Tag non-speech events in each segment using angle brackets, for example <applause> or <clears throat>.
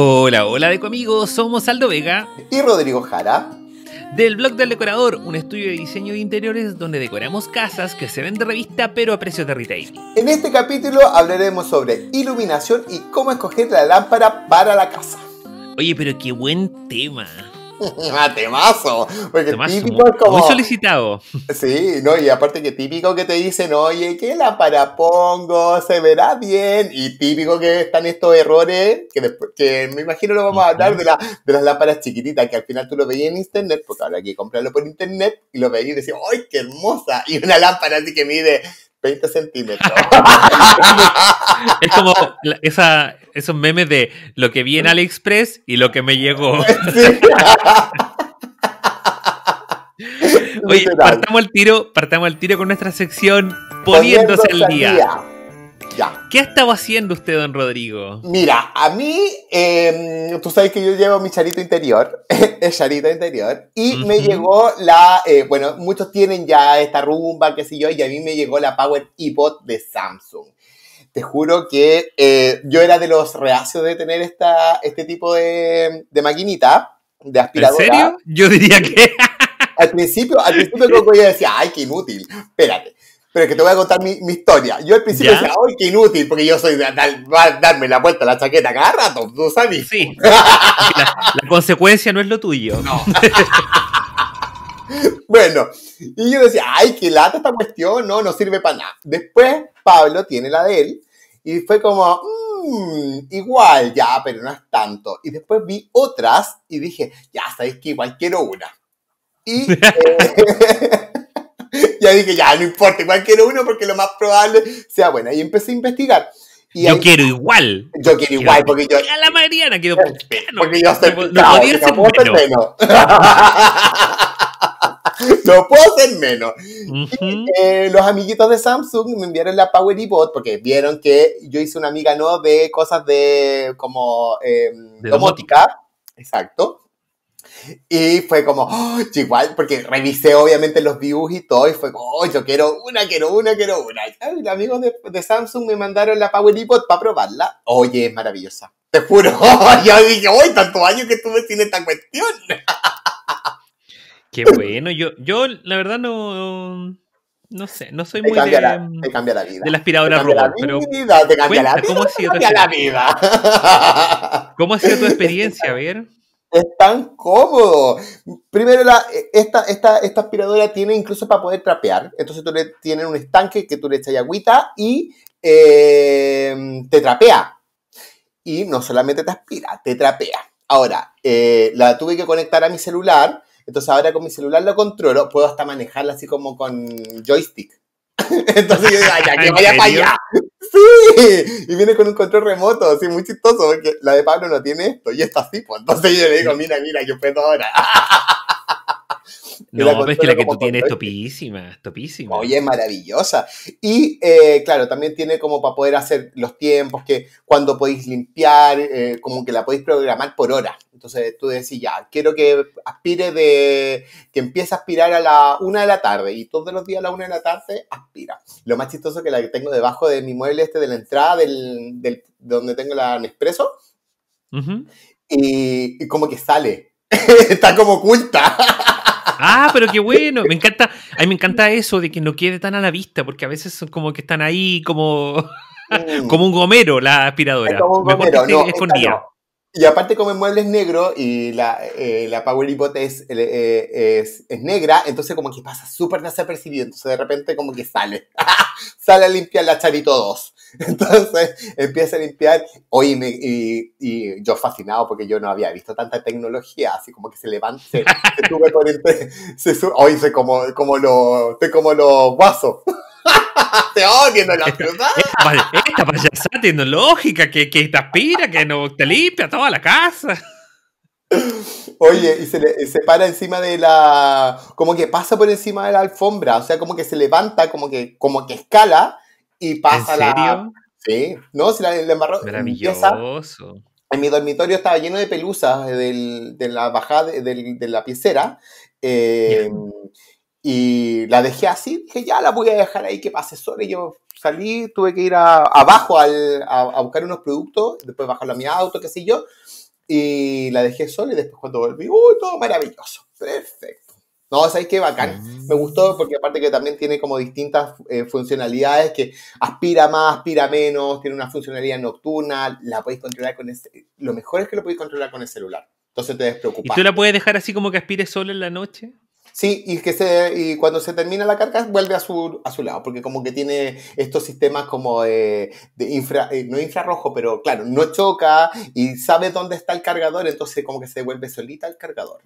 Hola, hola de amigos, somos Aldo Vega y Rodrigo Jara del blog del decorador, un estudio de diseño de interiores donde decoramos casas que se ven de revista pero a precios de retail. En este capítulo hablaremos sobre iluminación y cómo escoger la lámpara para la casa. Oye, pero qué buen tema. Matemazo. <laughs> Ah, porque Temazo, típico muy, como. solicitado. <laughs> Sí, no, y aparte que típico que te dicen, oye, ¿qué lámpara pongo? se verá bien. Y típico que están estos errores, que, que me imagino lo vamos a hablar de, de las lámparas chiquititas, que al final tú lo veías en internet, porque ahora hay que comprarlo por internet, y lo veías y decías, ¡ay, qué hermosa! Y una lámpara así que mide 20 centímetros. <laughs> es como esa, esos memes de lo que vi en AliExpress y lo que me llegó. <laughs> Oye, partamos el tiro, partamos el tiro con nuestra sección Poniéndose, al día. ¿Qué ha estado haciendo usted, don Rodrigo? Mira, a mí, em, tú sabes que yo llevo mi charito interior, <laughs> el charito interior, y me llegó la, eh, bueno, muchos tienen ya esta rumba, qué sé yo, y a mí me llegó la Power iPod de Samsung. Te juro que eh, yo era de los reacios de tener esta, este tipo de, maquinita, de aspiradora. ¿En serio? Yo diría que... al principio, al principio yo decía, ay, qué inútil, espérate que te voy a contar mi, historia. Yo al principio decía, ¡ay, qué inútil! Porque yo soy dar, darme la vuelta a la chaqueta cada rato, tú sabes. Sí. La, consecuencia no es lo tuyo. No. <laughs> bueno, y yo decía, ¡ay, qué lata esta cuestión! No, no sirve para nada. Después, Pablo tiene la de él y fue como, mmm, igual, ya, pero no es tanto. Y después vi otras y dije, ya, sabéis que igual quiero una. Y. <laughs> Eh, <laughs> ya dije, ya, no importa, igual quiero uno porque lo más probable sea bueno. Y empecé a investigar. yo quiero igual. Yo quiero, igual, porque yo. A la Mariana quiero Porque yo soy no, no ser menos. no puedo ser menos. <laughs> Eh, los amiguitos de Samsung me enviaron la Power Bot porque vieron que yo hice una amiga, ¿no? De cosas de como eh, domótica. Exacto. Y fue como, oh, igual, porque revisé obviamente los views y todo, y fue como, oh, yo quiero una, quiero una, quiero una. Y los amigos de, Samsung me mandaron la Power iPod para probarla. Oye, es maravillosa. Te juro, <laughs> yo dije, tanto tantos años que estuve sin esta cuestión. <laughs> Qué bueno, yo, yo la verdad no, no sé, no soy muy cambia de, la, te cambia la vida. de la aspiradora robot, vida, te cambia la vida, ¿cómo ha sido tu experiencia? ¿Cómo ha sido tu experiencia? A ver. Es tan cómodo. Primero, la, e, esta, esta, aspiradora tiene incluso para poder trapear. Entonces, tú le tienes un estanque que tú le echas agüita y em, te trapea. Y no solamente te aspira, te trapea. Ahora, eh, la tuve que conectar a mi celular. Entonces, ahora con mi celular lo controlo. Puedo hasta manejarla así como con joystick. <laughs> Entonces yo digo, que vaya para allá. Y viene con un control remoto, así muy chistoso, porque la de Pablo no tiene esto y está así, pues entonces yo le digo, mira, mira, yo puedo ahora. No, es que la que tú tienes es topísima, topísima. Oye, maravillosa. Y eh, claro, también tiene como para poder hacer los tiempos, que cuando podéis limpiar, eh, como que la podéis programar por hora. Entonces tú decís, ya, quiero que aspire de, que empiece a aspirar a la una de la tarde y todos los días a la una de la tarde aspira. Lo más chistoso que la que tengo debajo de mi mueble este de la entrada del, donde tengo la Nespresso. y como que sale, <laughs> está como oculta. Ah, pero qué bueno. Me encanta, a me encanta eso de que no quede tan a la vista, porque a veces son como que están ahí como, mm. como un gomero la aspiradora. como un gomero, no, Y aparte como el mueble es negro y la, eh, la Power eh, eh, es, negra, entonces como que pasa súper desapercibido, entonces de repente como que sale. <laughs> sale a limpiar la Charito 2. <laughs> Entonces empieza a limpiar. hoy me, y, yo fascinado porque yo no había visto tanta tecnología, así como que se levante se, por Se sube, como, como los como guasos. <laughs> Te odio la ciudad. Esta, esta payasada tecnológica que, que te aspira, que no, te limpia toda la casa. Oye, y se, se para encima de la. como que pasa por encima de la alfombra, o sea, como que se levanta, como que, como que escala y pasa ¿En serio? la. Sí, no, se la, en mi dormitorio estaba lleno de pelusas del, de la bajada de, de, la piecera. Em, y la dejé así, dije, ya la voy a dejar ahí que pase sola. Y yo salí, tuve que ir abajo al, a, buscar unos productos, después bajarlo a mi auto, qué sé yo y la dejé sola y después cuando volví, uy, todo maravilloso, perfecto. No, sabéis qué? Bacán. Me mm. gustó porque aparte que también tiene como distintas eh, funcionalidades que aspira más, aspira menos, tiene una funcionalidad nocturna, la podéis controlar con el, Lo mejor es que lo podéis controlar con el celular. Entonces te despreocupas. ¿Y tú la puedes dejar así como que aspire sola en la noche? Sí, y que se, y cuando se termina la carga vuelve a su, a su lado, porque como que tiene estos sistemas como de, infra, eh, no infrarrojo, pero claro, no choca y sabe dónde está el cargador, entonces como que se vuelve solita el cargador.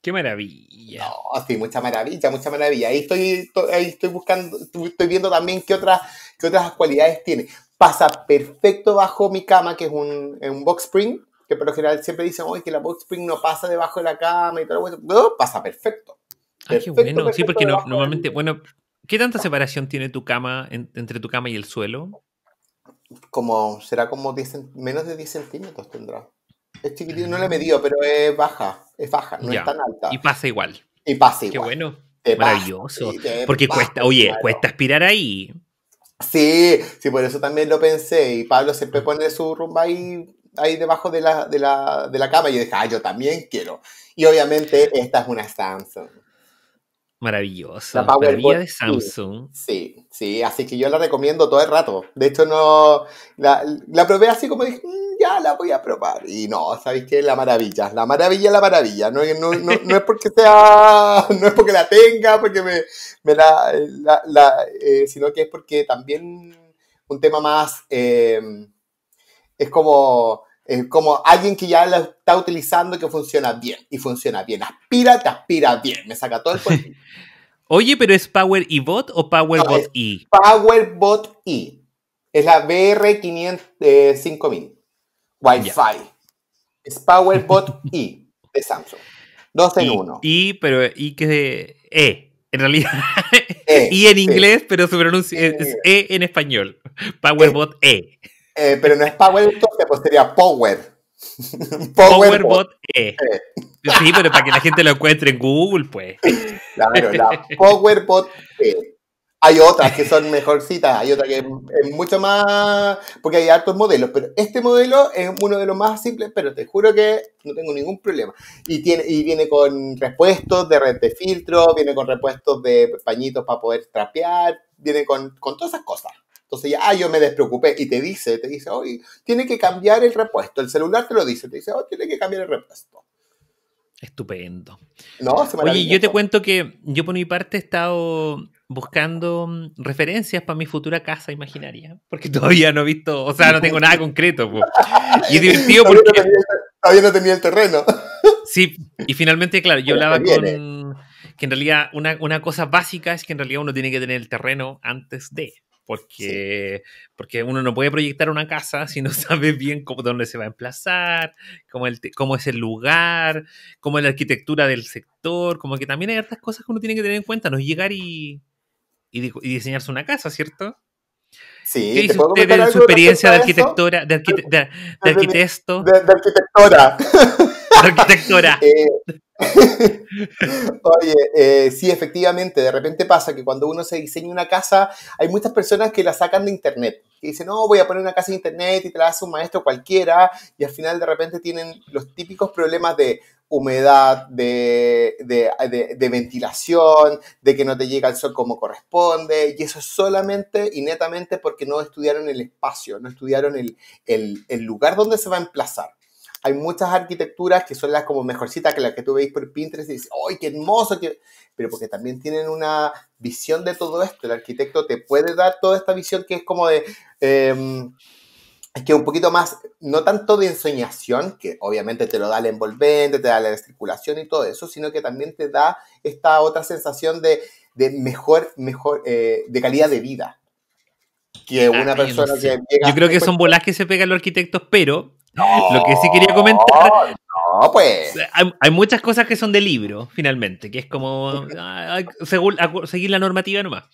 Qué maravilla. sí, mucha maravilla, mucha maravilla. Ahí estoy, estoy buscando, estoy viendo también qué otras, qué otras cualidades tiene. Pasa perfecto bajo mi cama, que es un, un box spring que por lo general siempre dicen, uy, que la box no pasa debajo de la cama y todo eso pasa perfecto. Ah, qué bueno, sí, porque normalmente, bueno, ¿qué tanta separación tiene tu cama entre tu cama y el suelo? Como, será como menos de 10 centímetros tendrá. Es chiquitito, no le he medido, pero es baja, es baja, no es tan alta. Y pasa igual. Y pasa igual. Qué bueno. Maravilloso. porque cuesta, oye, cuesta aspirar ahí. Sí, sí, por eso también lo pensé. Y Pablo siempre pone su rumba ahí ahí debajo de la, de la, de la cama. Y yo dije, ah, yo también quiero. Y obviamente esta es una Samsung. Maravillosa. La maravilla de Samsung. Sí, sí, así que yo la recomiendo todo el rato. De hecho, no la, la probé así como dije, mm, ya la voy a probar. Y no, ¿sabéis qué? La maravilla, la maravilla, la maravilla. No, no, <laughs> no es porque sea, no es porque la tenga, porque me, la, eh, sino que es porque también un tema más... Eh, es como, como alguien que ya la está utilizando que funciona bien. Y funciona bien. Aspira, te aspira bien. Me saca todo el <laughs> Oye, pero ¿es Power y Bot o PowerBot e power PowerBot e Es la BR5000. Eh, Wi-Fi. es Es PowerBot e <laughs> de Samsung. Dos en uno. I, pero y que E. En realidad. E, I <laughs> en inglés, pero se pronuncia. es E en español. PowerBot e. Bot e. Eh, pero no es Power pues sería Power. <laughs> Powerbot. E. Sí, pero para que la gente lo encuentre en Google, pues. Claro, la Powerbot E. Hay otras que son mejorcitas, hay otras que es, mucho más. Porque hay altos modelos, pero este modelo es uno de los más simples, pero te juro que no tengo ningún problema. Y, tiene, y viene con repuestos de red de filtro, viene con repuestos de pañitos para poder trapear, viene con todas esas cosas. Entonces ya, ah, yo me despreocupé. Y te dice, te dice, hoy tiene que cambiar el repuesto. El celular te lo dice, te dice, oh, tiene que cambiar el repuesto. Estupendo. No, Oye, yo te cuento que yo por mi parte he estado buscando mm, referencias para mi futura casa imaginaria, porque todavía no he visto, o sea, no tengo nada concreto. <laughs> Y es divertido porque... todavía no tenía el terreno. <laughs> Sí, y finalmente, claro, yo hablaba con... Eh. Que en realidad una, una cosa básica es que en realidad uno tiene que tener el terreno antes de porque, porque uno no puede proyectar una casa si no <laughs> sabe bien cómo, dónde se va a emplazar, cómo, cómo es el lugar, cómo es la arquitectura del sector, como que también hay otras cosas que uno tiene que tener en cuenta, no llegar y, y, diseñarse una casa, ¿cierto? Sí, ¿Qué dice usted de su experiencia de arquitectura, de, de, arquitecto? De, arquitectora. <laughs> arquitectora. <laughs> Eh, Oye, eh, sí, efectivamente, de repente pasa que cuando uno se diseña una casa, hay muchas personas que la sacan de internet, y dicen, no, voy a poner una casa de internet y te la hace un maestro cualquiera, y al final de repente tienen los típicos problemas de humedad, de, ventilación, de que no te llega el sol como corresponde, y eso es solamente y netamente porque no estudiaron el espacio, no estudiaron el lugar donde se va a emplazar hay muchas arquitecturas que son las como mejorcitas que las que tú veis por Pinterest y dices, ¡ay, qué hermoso! Pero porque también tienen una visión de todo esto. El arquitecto te puede dar toda esta visión que es como de... Em, es que un poquito más, no tanto de ensoñación, que obviamente te lo da el envolvente, te da la circulación y todo eso, sino que también te da esta otra sensación de, mejor, mejor, eh, de calidad de vida. Que ah, una persona Yo creo que son bolas que se pegan los arquitectos, pero lo que sí quería comentar. No, pues. Hay, muchas cosas que son de libro, finalmente, que es como seguir la normativa nomás.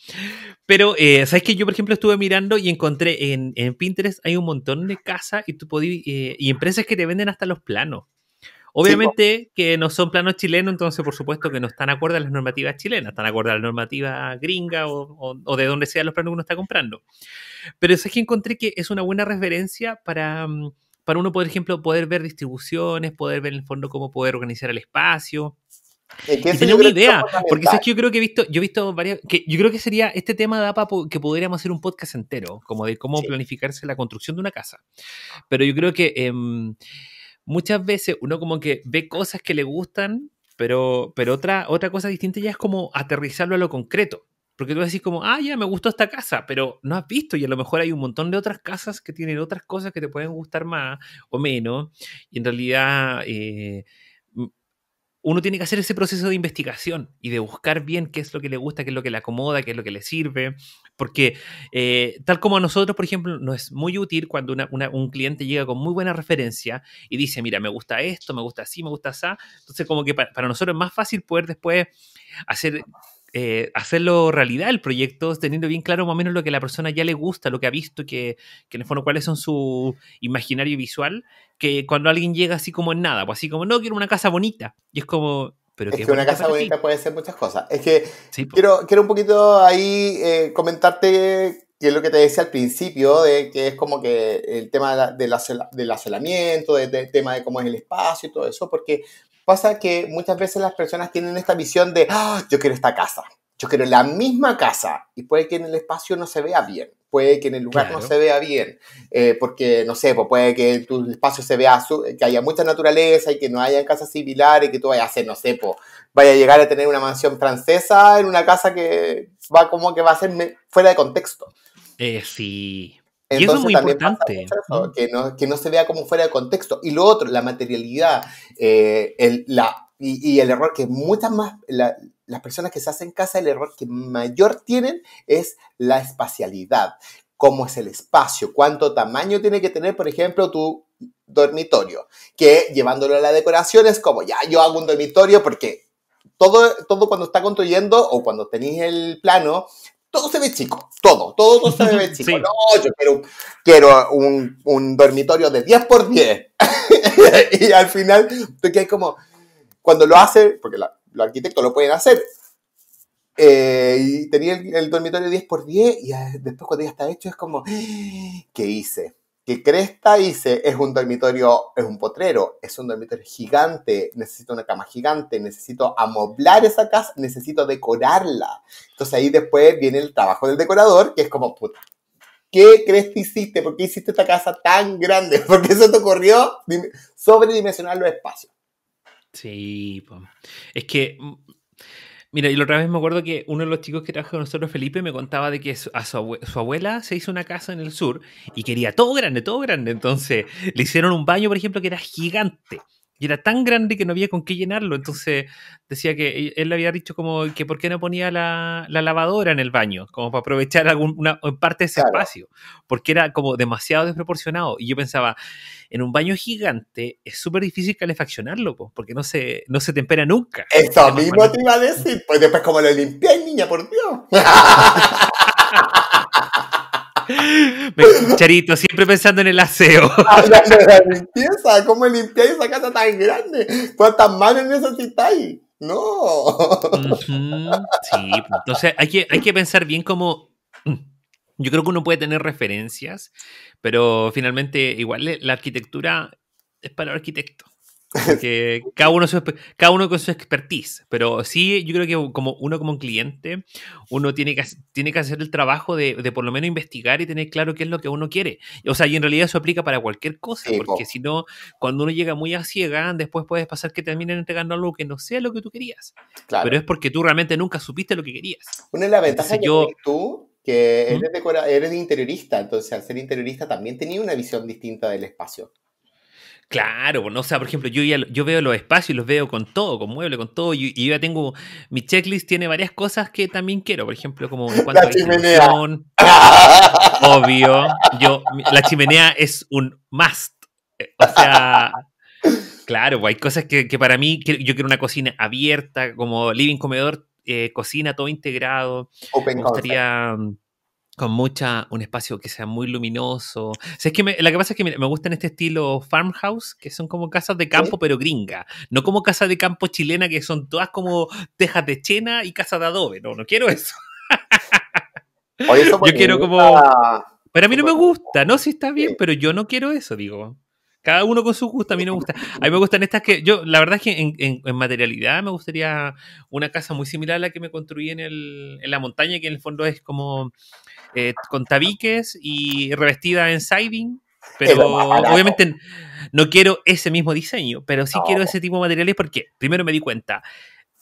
Pero, eh, ¿sabes que Yo, por ejemplo, estuve mirando y encontré en, Pinterest hay un montón de casas y tú eh, y empresas que te venden hasta los planos. Obviamente que no son planos chilenos, entonces por supuesto que no están acuerdo a las normativas chilenas, están acuerdo a la normativa gringa o, de donde sea los planos que uno está comprando. Pero sabes que encontré que es una buena referencia para... Mm, para uno, por ejemplo, poder ver distribuciones, poder ver en el fondo cómo poder organizar el espacio. y tener una idea, porque es que yo creo que he visto, yo he visto que yo creo que sería, este tema de para que podríamos hacer un podcast entero, como de cómo planificarse la construcción de una casa. Pero yo creo que em, muchas veces uno como que ve cosas que le gustan, pero, pero otra, otra cosa distinta ya es como aterrizarlo a lo concreto. Porque tú decís como, ah, ya, me gustó esta casa, pero no has visto y a lo mejor hay un montón de otras casas que tienen otras cosas que te pueden gustar más o menos. Y en realidad eh, uno tiene que hacer ese proceso de investigación y de buscar bien qué es lo que le gusta, qué es lo que le acomoda, qué es lo que le sirve. Porque eh, tal como a nosotros, por ejemplo, nos es muy útil cuando un cliente llega con muy buena referencia y dice, mira, me gusta esto, me gusta así, me gusta esa. Entonces como que para nosotros es más fácil poder después hacer eh, hacerlo realidad el proyecto, teniendo bien claro más o menos lo que la persona ya le gusta, lo que ha visto, que, que en cuáles son su imaginario visual, que cuando alguien llega así como en nada, pues así como, no, quiero una casa bonita. Y es como, pero es que una casa bonita puede ser muchas cosas. Es que pues. quiero, quiero un poquito ahí eh, comentarte que es lo que te decía al principio, de que es como que el tema del de del asolamiento, del tema de cómo es el espacio y todo eso, porque pasa que muchas veces las personas tienen esta visión de, ah, yo quiero esta casa, yo quiero la misma casa y puede que en el espacio no se vea bien, puede que en el lugar no se vea bien, eh, porque no sé, pues puede que en tu espacio se vea, que haya mucha naturaleza y que no haya casas similares y que tú vayas a hacer, no sé, pues vaya a llegar a tener una mansión francesa en una casa que va como que va a ser fuera de contexto. Eh, sí, eso es muy importante. que, no, que no se vea como fuera de contexto. Y lo otro, la materialidad eh, el, la, y, el error que muchas más, las personas que se hacen casa, el error que mayor tienen es la espacialidad. Cómo es el espacio, cuánto tamaño tiene que tener, por ejemplo, tu dormitorio. Que llevándolo a la decoración es como, ya, yo hago un dormitorio porque todo, todo, cuando está construyendo o cuando tenéis el plano, todo se ve chico, todo, todo, se ve <laughs> chico. No, yo quiero, un, dormitorio de 10 por 10. <laughs> y al final, porque hay como, cuando lo hacen, porque los arquitectos lo pueden hacer, eh, y tenía el, dormitorio 10 por 10 y ah, después cuando ya está hecho es como, <gasps> ¿qué hice? que Cresta dice es un dormitorio, es un potrero, es un dormitorio gigante, necesito una cama gigante, necesito amoblar esa casa, necesito decorarla. Entonces ahí después viene el trabajo del decorador, que es como, puta, ¿qué Cresta hiciste? ¿Por qué hiciste esta casa tan grande? <laughs> ¿Por qué se te ocurrió sobredimensionar los espacios? Sí, es que mm, Mira, y la otra vez me acuerdo que uno de los chicos que trabaja con nosotros, Felipe, me contaba de que a su, abuela se hizo una casa en el sur y quería todo grande, todo grande. Entonces le hicieron un baño, por ejemplo, que era gigante. Y era tan grande que no había con qué llenarlo. Entonces decía que e, él le había dicho como que por qué no ponía la, la lavadora en el baño, como para aprovechar alguna parte de ese espacio, porque era como demasiado desproporcionado. Y yo pensaba, en un baño gigante es súper difícil calefaccionarlo, porque no se, no se tempera nunca. Eso mismo te iba a decir. Pues después como lo limpié, niña, por Dios. <laughs> Charito, siempre pensando en el aseo. Hablando <laughs> de ah, la limpieza, ¿cómo limpiáis esa casa tan grande? ¿Cuántas manos necesitáis? No. Sí, pues, entonces hay que, hay que pensar bien cómo. Mm, yo creo que uno puede tener referencias, pero finalmente, igual la arquitectura es para el arquitecto. Porque cada, uno su, cada uno con su expertise. Pero sí, yo creo que como uno como un cliente, uno tiene que, tiene que hacer el trabajo de, de, por lo menos investigar y tener claro qué es lo que uno quiere. O sea, y en realidad eso aplica para cualquier cosa, porque si no, cuando uno llega muy a ciega, después puedes pasar que terminen entregando algo que no sea lo que tú querías. Pero es porque tú realmente nunca supiste lo que querías. Una de las ventajas que yo, tú, que eres, ¿Mm? de interiorista, entonces al ser interiorista también tenía una visión distinta del espacio. Claro, pues, no, o sea, por ejemplo, yo ya yo veo los espacios y los veo con todo, con mueble, con todo, y, yo ya tengo, mi checklist tiene varias cosas que también quiero, por ejemplo, como en cuanto la chimenea. <laughs> obvio, yo, la chimenea es un must, eh, o sea, claro, pues, hay cosas que, para mí, yo quiero una cocina abierta, como living comedor, eh, cocina, todo integrado, Open con mucha, un espacio que sea muy luminoso. O es que la que pasa es que me me gustan este estilo farmhouse, que son como casas de campo, pero gringa. No como casas de campo chilena, que son todas como tejas de chena y casas de adobe. No, no quiero eso. <laughs> <laughs> yo quiero como... Pero a mí no me gusta, no, sé si está bien, pero yo no quiero eso, digo. Cada uno con su gusto, a mí no me gusta. A mí me gustan estas que yo, la verdad es que en, en materialidad me gustaría una casa muy similar a la que me construí en, el, en la montaña, que en el fondo es como eh, con tabiques y revestida en siding, pero obviamente no quiero ese mismo diseño, pero sí quiero ese tipo de materiales porque primero me di cuenta,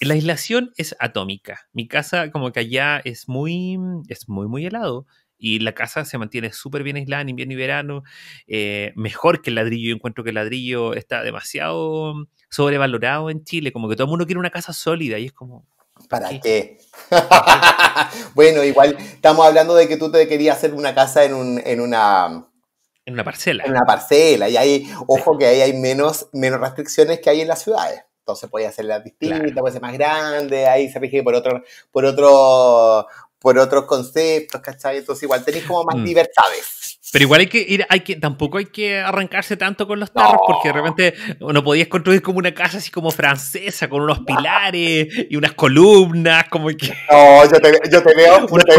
la aislación es atómica. Mi casa como que allá es muy, es muy, muy helado. Y la casa se mantiene súper bien aislada en invierno y verano. Eh, mejor que el ladrillo. encuentro que el ladrillo está demasiado mm, sobrevalorado en Chile. Como que todo el mundo quiere una casa sólida. Y es como, ¿Para qué? <laughs> bueno, igual estamos hablando de que tú te querías hacer una casa en, un, una... En una parcela. En una parcela. Y ahí, ojo que ahí hay menos, menos restricciones que hay en las ciudades. Entonces podía hacerla distinta, claro. puede ser más grande, ahí se rige por otro, por otro, por otros conceptos, ¿cachai? Entonces igual tenéis como más mm. libertades. Pero igual hay que ir, hay que, tampoco hay que arrancarse tanto con los tarros, porque de repente uno podías construir como una casa así como francesa, con unos pilares y unas columnas, como que. No, yo te, veo, yo te veo <laughs> yo te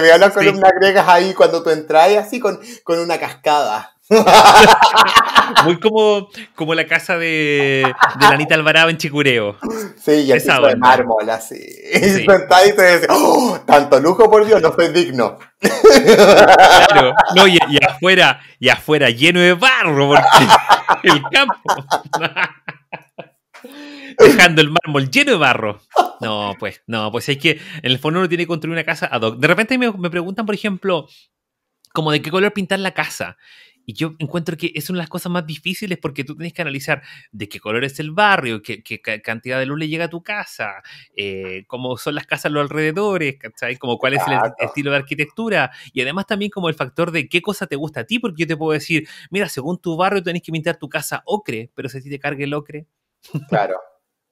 veo las columnas griegas ahí cuando tú entras así con, con una cascada. <laughs> Muy como, como la casa de, de la Anita Alvarado en Chicureo. Sí, y el de mármol, así. Sí. <laughs> y te oh, tanto lujo, por Dios, no fue digno. Claro, no, y, afuera, y afuera lleno de barro, <laughs> el campo. Dejando el mármol lleno de barro. No, pues, no, pues es que en el fondo uno tiene que construir una casa ad hoc. De repente me, me preguntan, por ejemplo, como de qué color pintar la casa. Y yo encuentro que es una de las cosas más difíciles porque tú tienes que analizar de qué color es el barrio, qué, cantidad de luz le llega a tu casa, eh, cómo son las casas a los alrededores, ¿cachai? Como cuál es el estilo de arquitectura. Y además también como el factor de qué cosa te gusta a ti, porque yo te puedo decir, mira, según tu barrio tenés que pintar tu casa ocre, pero si te cargue el ocre. Claro.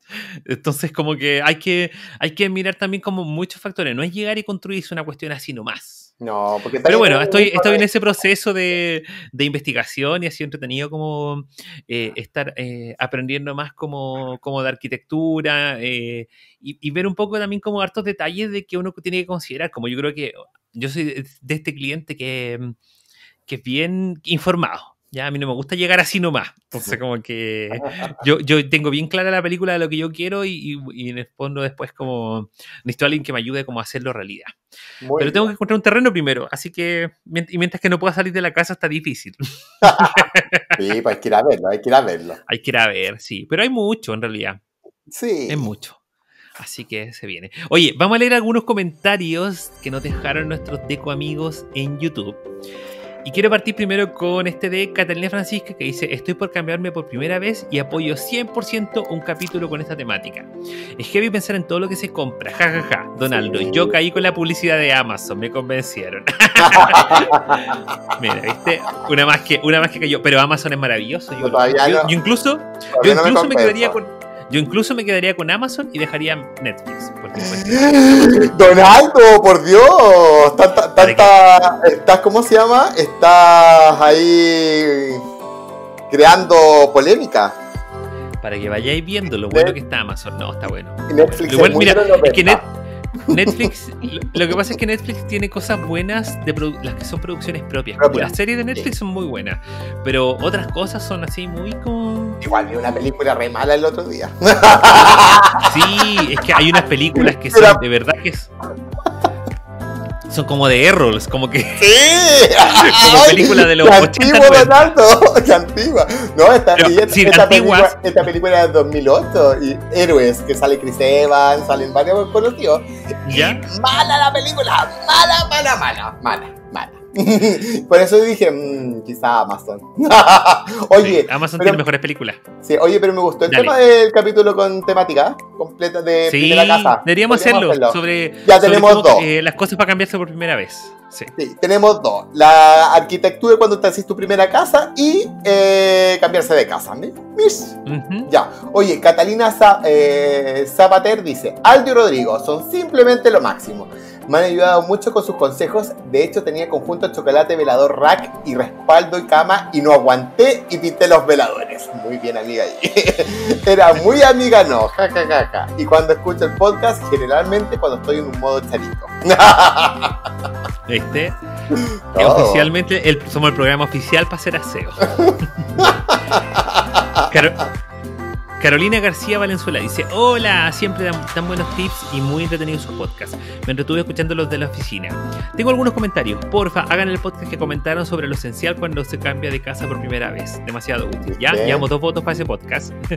<laughs> Entonces, como que hay que, hay que mirar también como muchos factores. No es llegar y construir, es una cuestión así nomás. No, Pero bueno, estoy, estoy en ese proceso de, investigación y ha sido entretenido como eh, estar eh, aprendiendo más como, como de arquitectura eh, y, ver un poco también como hartos detalles de que uno tiene que considerar. Como yo creo que yo soy de este cliente que, que es bien informado. Ya a mí no me gusta llegar así nomás. Entonces, como que yo, yo tengo bien clara la película de lo que yo quiero y, y, en fondo después como necesito a alguien que me ayude como a hacerlo realidad. Pero tengo que encontrar un terreno primero, así que y mientras que no pueda salir de la casa está difícil. <laughs> sí, pues hay que ir a verlo, hay que ir a verlo. Hay que ir a ver, sí. Pero hay mucho en realidad. Sí. Es mucho. Así que se viene. Oye, vamos a leer algunos comentarios que nos dejaron nuestros deco amigos en YouTube. Y quiero partir primero con este de Catalina Francisca que dice, estoy por cambiarme por primera vez y apoyo 100% un capítulo con esta temática. Es que heavy pensar en todo lo que se compra, jajaja. Ja, ja. Donaldo, yo caí con la publicidad de Amazon, me convencieron. <laughs> Mira, viste, una más que una más que cayó, pero Amazon es maravilloso. Yo, incluso, yo incluso me, quedaría con yo incluso me quedaría con Amazon y dejaría Netflix. Porque, <laughs> Donaldo, por Dios. Tanta, estás, ¿cómo se llama? Estás ahí creando polémica. Para que vayáis viendo lo bueno que está Amazon. No, está bueno. Netflix mira, es que Netflix, lo que pasa es que Netflix tiene cosas buenas de las que son producciones propias. Las series de Netflix son muy buenas, pero otras cosas son así muy como. Igual vi una película re mala el otro día. Sí, es que hay unas películas que son de verdad que es son como de errors, como que. ¡Sí! <laughs> como película de los ¡Qué antigua, Ronaldo! ¡Qué <laughs> antigua! No, esta, esta, esta película, es de 2008 y Héroes, que sale Chris Evans, salen varios conocidos. Y ¡Mala la película! ¡Mala, mala, mala! ¡Mala! <laughs> Por eso dije, mm, quizá Amazon. <laughs> oye. Amazon tiene mejores películas. Sí, oye, pero me gustó el tema del capítulo con temática completa de, sí, la casa. Deberíamos hacerlo, Sobre, ya tenemos dos. Eh, las cosas para cambiarse por primera vez. Sí. tenemos dos. La arquitectura cuando te haces tu primera casa y eh, cambiarse de casa. Ya. Oye, Catalina eh, Zapater dice, Aldo y Rodrigo son simplemente lo máximo. Me han ayudado mucho con sus consejos. De hecho, tenía conjunto chocolate, velador, rack y respaldo y cama y no aguanté y pinté los veladores. Muy bien, amiga. <laughs> Era muy amiga, no. Y cuando escucho el podcast, generalmente cuando estoy en un modo charito. ¿Viste? <laughs> <laughs> Oficialmente el, somos el programa oficial para hacer aseo. claro. Carolina García Valenzuela dice, hola, siempre dan, buenos tips y muy entretenidos sus podcasts. Me entretuve escuchando los de la oficina. Tengo algunos comentarios. Porfa, hagan el podcast que comentaron sobre lo esencial cuando se cambia de casa por primera vez. Demasiado útil. Ya, llevamos dos votos para ese podcast. <laughs>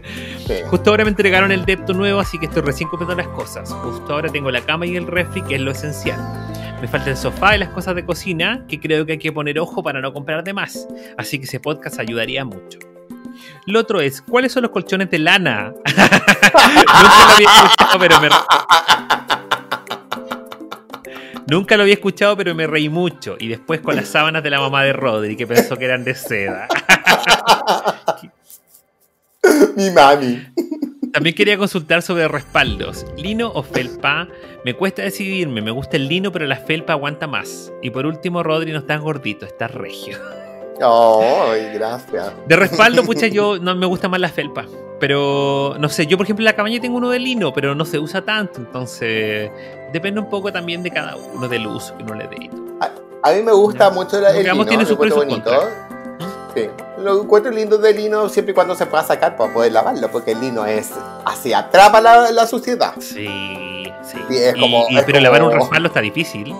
Justo ahora me entregaron el depto nuevo, así que estoy recién comprando las cosas. Justo ahora tengo la cama y el refri, que es lo esencial. Me falta el sofá y las cosas de cocina, que creo que hay que poner ojo para no comprar de más. Así que ese podcast ayudaría mucho. Lo otro es, ¿cuáles son los colchones de lana? <laughs> Nunca lo había escuchado, pero me... Nunca lo había escuchado, pero me reí mucho. Y después con las sábanas de la mamá de Rodri, que pensó que eran de seda. <laughs> Mi mami. También quería consultar sobre respaldos. ¿Lino o felpa? Me cuesta decidirme. Me gusta el lino, pero la felpa aguanta más. Y por último, Rodri no es gordito, está regio. Oh, gracias. De respaldo, pucha, yo no me gusta más la felpa. Pero no sé, yo por ejemplo en la cabaña tengo uno de lino, pero no se usa tanto. Entonces, depende un poco también de cada uno del uso que uno le dé. A, mí me gusta mucho la, el lino. tiene su precio Sí. Lo encuentro lindo de lino siempre y cuando se pueda sacar para poder lavarlo, porque el lino es así, atrapa la, suciedad. Sí, sí. pero lavar un respaldo está difícil.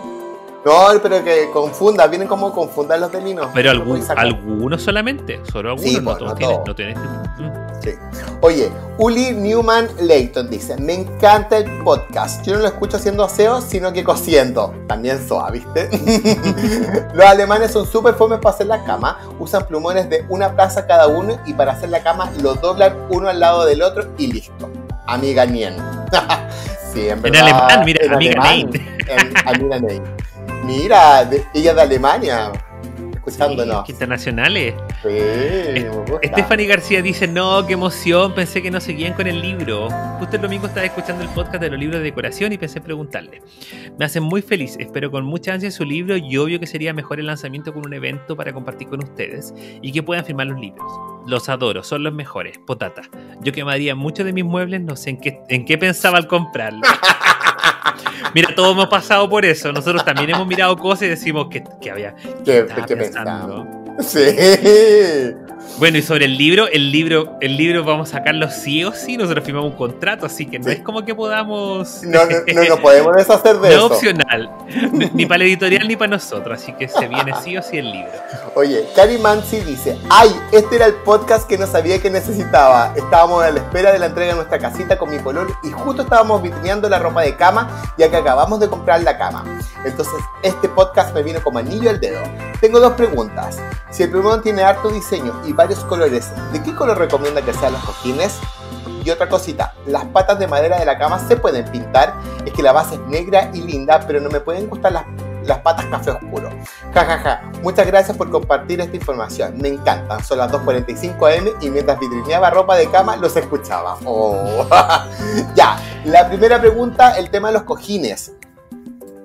No, pero que confunda, vienen como confundan los términos. Pero algunos solamente, solo algunos, no, este mm. Oye, Uli Newman Leighton dice, me encanta el podcast. Yo no lo escucho haciendo aseo, sino que cosiendo. También soa, ¿viste? <laughs> los alemanes son súper fomes para hacer la cama. Usan plumones de una plaza cada uno y para hacer la cama lo doblan uno al lado del otro y listo. Amiga Nien. <laughs> sí, en, alemán, mira, amiga Nien amiga Nien. Mira, de, ella de Alemania. Escuchándonos. internacionales. Sí, Stephanie García dice, no, qué emoción, pensé que no seguían con el libro. Justo el domingo estaba escuchando el podcast de los libros de decoración y pensé preguntarle. Me hacen muy feliz, espero con mucha ansia su libro y obvio que sería mejor el lanzamiento con un evento para compartir con ustedes y que puedan firmar los libros. Los adoro, son los mejores, potata. Yo quemaría muchos de mis muebles, no sé en qué, en qué pensaba al comprarlo. <laughs> Mira, todos hemos pasado por eso. Nosotros también hemos mirado cosas y decimos que, había. que Sí. Bueno, y sobre el libro, el libro, el libro vamos a sacarlo sí o sí, nosotros firmamos un contrato, así que no es como que podamos. <laughs> No, no, no, podemos deshacer de <laughs> no eso. opcional, <laughs> ni para la editorial ni para nosotros, así que se viene sí o sí el libro. Oye, Cari Mansi dice: Ay, este era el podcast que no sabía que necesitaba. Estábamos a la espera de la entrega de nuestra casita con mi color y justo estábamos vitrineando la ropa de cama, ya que acabamos de comprar la cama. Entonces, este podcast me vino como anillo al dedo. Tengo dos preguntas. Si el primero tiene harto diseño y va colores. ¿De qué color recomienda que sean los cojines? Y otra cosita, las patas de madera de la cama se pueden pintar. Es que la base es negra y linda, pero no me pueden gustar las, las patas café oscuro. Jajaja, muchas gracias por compartir esta información. Me encantan. Son las 2.45 am y mientras vitrineaba ropa de cama los escuchaba. Oh. ya, la primera pregunta, el tema de los cojines.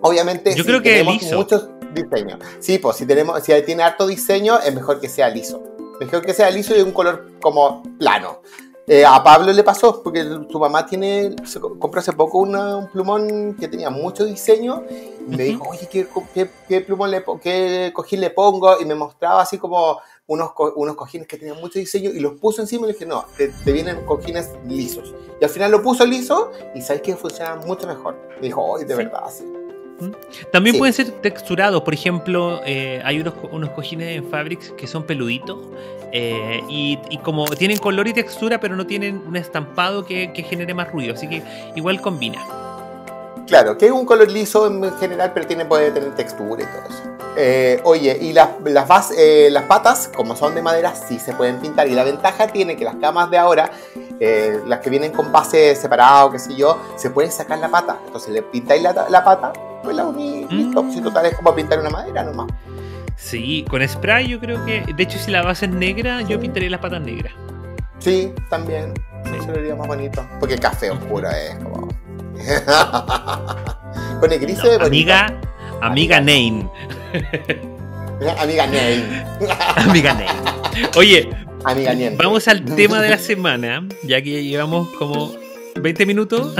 Obviamente, yo creo que tenemos liso. muchos diseños. Sí, pues si tenemos, si tiene harto diseño, es mejor que sea liso. Mejor que sea liso y de un color como plano. Eh, a Pablo le pasó, porque su mamá tiene, compró hace poco un plumón que tenía mucho diseño. Y me dijo, oye, ¿qué, plumón le, qué cojín le pongo? Y me mostraba así como unos, unos cojines que tenían mucho diseño y los puso encima y le dije, no, te, vienen cojines lisos. Y al final lo puso liso y sabes que funciona mucho mejor. Me dijo, oye, de verdad, Así ¿Mm? También pueden ser texturados, por ejemplo, eh, hay unos, cojines en Fabrics que son peluditos eh, y, como tienen color y textura, pero no tienen un estampado que, que genere más ruido, así que igual combina. Claro, que es un color liso en general, pero tiene, puede tener textura y todo eso. Eh, oye, y las, las, eh, las, patas, como son de madera, sí se pueden pintar. Y la ventaja tiene que las camas de ahora, eh, las que vienen con base separado, qué sé yo, se pueden sacar la pata. Entonces le pintáis la, pata, pues la unís, mm. Si total es como pintar una madera nomás. Sí, con spray yo creo que. De hecho, si la base es negra, yo pintaría las patas negras. Sí, también. Sí. lo haría más bonito. Porque café oscuro es como. <laughs> Con el gris amiga, amiga Nein. Amiga Nein. <laughs> amiga Nein. Oye, amiga Nein. vamos al <laughs> tema de la semana, ya que llevamos como 20 minutos.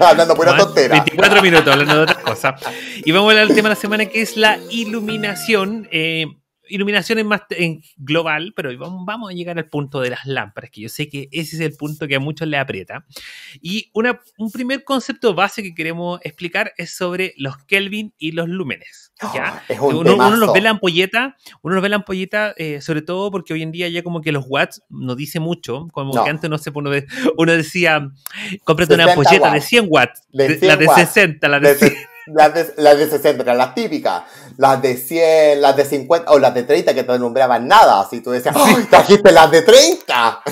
hablando pura tontera. 24 minutos hablando de otras cosas. Y vamos a hablar del tema de la semana que es la iluminación. Eh, iluminación es más, en global, pero vamos a llegar al punto de las lámparas, que yo sé que ese es el punto que a muchos le aprieta. Y un primer concepto base que queremos explicar es sobre los Kelvin y los lúmenes. Ah, ¿ya? uno, uno, los ve la ampolleta, uno los ve la ampolleta, eh, sobre todo porque hoy en día ya como que los watts no dice mucho, como que antes no se pues, uno, decía, cómprate una ampolleta de 100 watts, de la de 60, la de, la de 60, las típicas las de 100, las de 50 o las de 30 que te nombraban nada. Así tú decías, ¡ay, trajiste las de 30!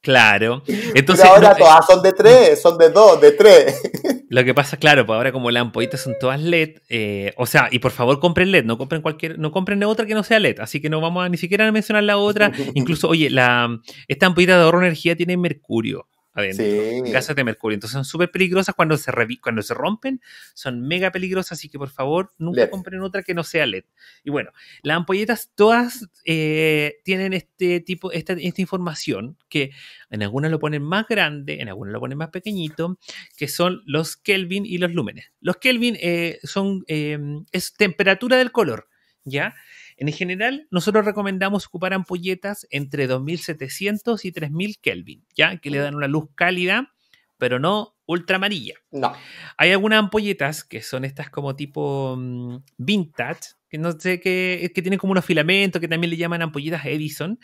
Claro. Entonces, ahora eh, todas son de 3, son de 2, de 3. Lo que pasa, claro, pues ahora como las ampollitas son todas LED, eh, o sea, y por favor compren LED, no compren cualquier, no compren otra que no sea LED, así que no vamos a ni siquiera mencionar la otra. <laughs> Incluso, oye, la, esta ampollita de ahorro energía tiene mercurio adentro. Sí. Gases de mercurio. Entonces son súper peligrosas cuando se, cuando se rompen, son mega peligrosas, así que por favor nunca compren otra que no sea LED. Y bueno, las ampolletas todas eh, tienen este tipo, esta, información que en algunas lo ponen más grande, en algunas lo ponen más pequeñito, que son los Kelvin y los lúmenes. Los Kelvin eh, son, eh, es temperatura del color, ¿ya? En general, nosotros recomendamos ocupar ampolletas entre 2700 y 3000 Kelvin, ya que le dan una luz cálida, pero no ultramarilla. No. Hay algunas ampolletas que son estas como tipo mm, vintage, que no sé qué, que tienen como unos filamentos que también le llaman ampolletas Edison,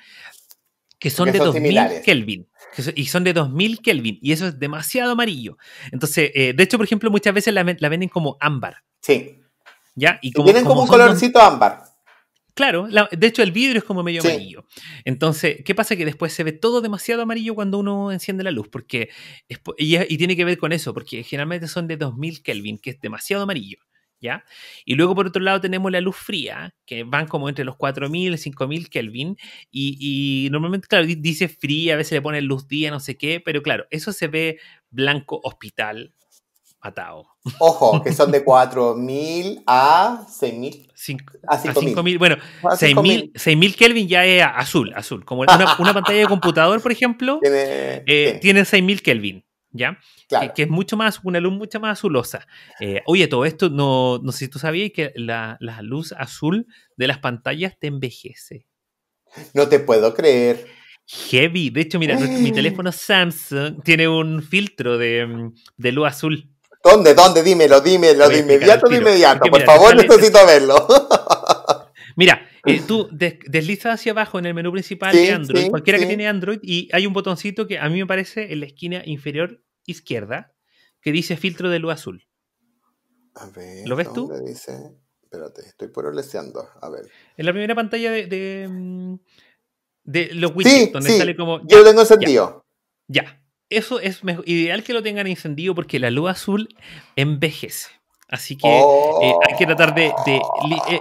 que son de 2000 Kelvin. y son de 2000 Kelvin. Y eso es demasiado amarillo. Entonces, eh, de hecho, por ejemplo, muchas veces la, venden como ámbar. Sí. ¿Ya? Y, como, tienen como, un colorcito ámbar. Claro, de hecho el vidrio es como medio amarillo. Entonces, ¿qué pasa? Que después se ve todo demasiado amarillo cuando uno enciende la luz, porque y, tiene que ver con eso, porque generalmente son de 2000 Kelvin, que es demasiado amarillo, ¿ya? Y luego por otro lado tenemos la luz fría, que van como entre los 4000 y 5000 Kelvin, y, normalmente, claro, dice fría, a veces le ponen luz día, no sé qué, pero claro, eso se ve blanco hospital, atado. Ojo, que son de 4.000 <laughs> a 6.000. A 5.000. Bueno, 6.000 Kelvin ya es azul, azul. Como una, pantalla de computador, por ejemplo, tiene, 6.000 eh, Kelvin. ¿Ya? Que, es mucho más, una luz mucho más azulosa. Eh, oye, todo esto, no, no sé si tú sabías que la, luz azul de las pantallas te envejece. No te puedo creer heavy. De hecho, mira, mi <gasps> teléfono Samsung tiene un filtro de mm, luz azul. ¿Dónde? ¿Dónde? Dímelo, dímelo, de inmediato, de inmediato. Por favor, necesito verlo. <laughs> mira, eh, tú deslizas hacia abajo en el menú principal de Android, cualquiera que tiene Android, y hay un botoncito que a mí me parece en la esquina inferior izquierda que dice filtro de luz azul. A ver, ¿Lo ves tú? Dice? Espérate, estoy puroleseando. A ver. En la primera pantalla de, de, mm, los widgets, donde sale como. yo lo tengo encendido. ya eso es ideal que lo tengan encendido porque la luz azul envejece. Así que eh, oh. hay que tratar de, e,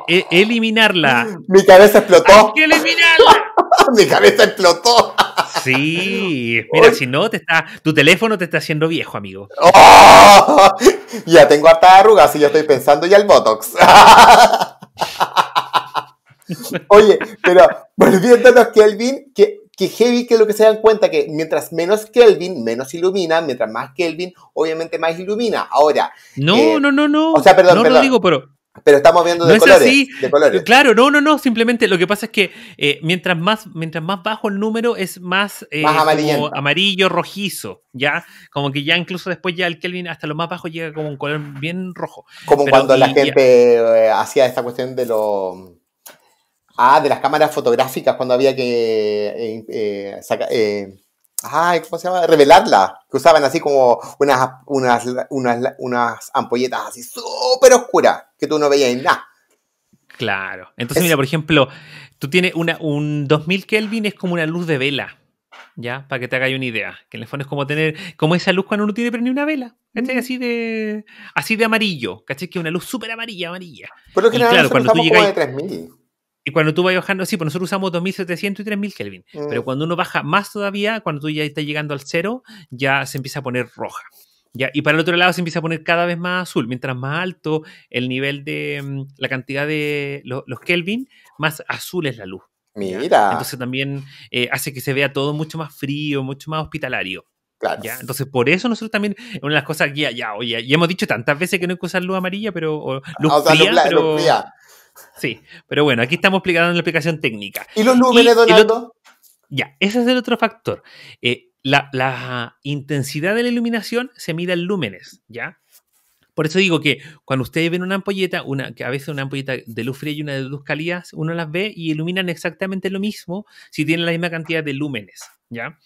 e, eliminarla. Mi cabeza explotó. Hay que eliminarla. <laughs> Mi cabeza explotó. Sí, mira, si no, te está, tu teléfono te está haciendo viejo, amigo. Oh. Ya tengo hasta arrugas y yo estoy pensando ya el Botox. <laughs> Oye, pero volviéndonos, Kelvin, que que heavy que lo que se dan cuenta que mientras menos Kelvin, menos ilumina, mientras más Kelvin, obviamente más ilumina. Ahora. No, eh, no, no, no. O sea, perdón, no lo digo, pero. Pero estamos viendo de, no colores, Claro, no, no, no. Simplemente lo que pasa es que eh, mientras, más, mientras más bajo el número es más, eh, amarillo, rojizo. ¿ya? Como que ya incluso después ya el Kelvin hasta lo más bajo llega como un color bien rojo. Como cuando la gente hacía esta cuestión de los Ah, de las cámaras fotográficas cuando había que eh, eh, eh ¿cómo se llama? Revelarla. Que usaban así como unas, unas, ampolletas así súper oscuras que tú no veías nada. Claro. Entonces, mira, por ejemplo, tú tienes una, un 2000 Kelvin es como una luz de vela. ¿Ya? Para que te hagáis una idea. Que en el fondo es como tener, como esa luz cuando uno tiene pero ni una vela. Mm. Así de, así de amarillo. ¿Cachai? Que es una luz súper amarilla, amarilla. Pero claro, cuando tú 3000. Y cuando tú vas bajando, sí, pues nosotros usamos 2700 y 3000 Kelvin, pero mm. cuando uno baja más todavía, cuando tú ya estás llegando al cero, ya se empieza a poner roja. Ya, y para el otro lado se empieza a poner cada vez más azul. Mientras más alto el nivel de mm, la cantidad de los, Kelvin, más azul es la luz. Mira. Entonces también eh, hace que se vea todo mucho más frío, mucho más hospitalario. ¿ya? Entonces, por eso nosotros también, una de las cosas que ya, ya, oye, ya hemos dicho tantas veces que no hay que usar luz amarilla, pero. luz Sí, pero bueno, aquí estamos explicando la explicación técnica. ¿Y los lúmenes, Donaldo? ya, ese es el otro factor. Eh, la, intensidad de la iluminación se mide en lúmenes, ¿ya? Por eso digo que cuando ustedes ven una ampolleta, una, que a veces una ampolleta de luz fría y una de luz calías, uno las ve y iluminan exactamente lo mismo si tienen la misma cantidad de lúmenes, ¿Ya?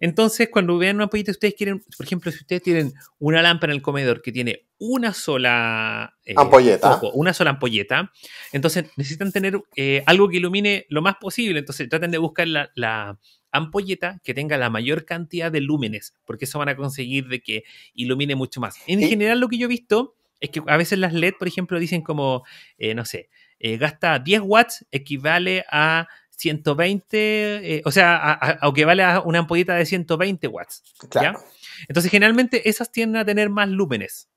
Entonces, cuando vean una ampolleta ustedes quieren, por ejemplo, si ustedes tienen una lámpara en el comedor que tiene una sola eh, ampolleta, una sola ampolleta, entonces necesitan tener eh, algo que ilumine lo más posible. Entonces, traten de buscar la, ampolleta que tenga la mayor cantidad de lúmenes, porque eso van a conseguir de que ilumine mucho más. En general, lo que yo he visto es que a veces las LED, por ejemplo, dicen como, eh, no sé, gasta 10 watts, equivale a 120, eh, o sea, aunque vale una ampolleta de 120 watts. Claro. Entonces, generalmente esas tienden a tener más lúmenes.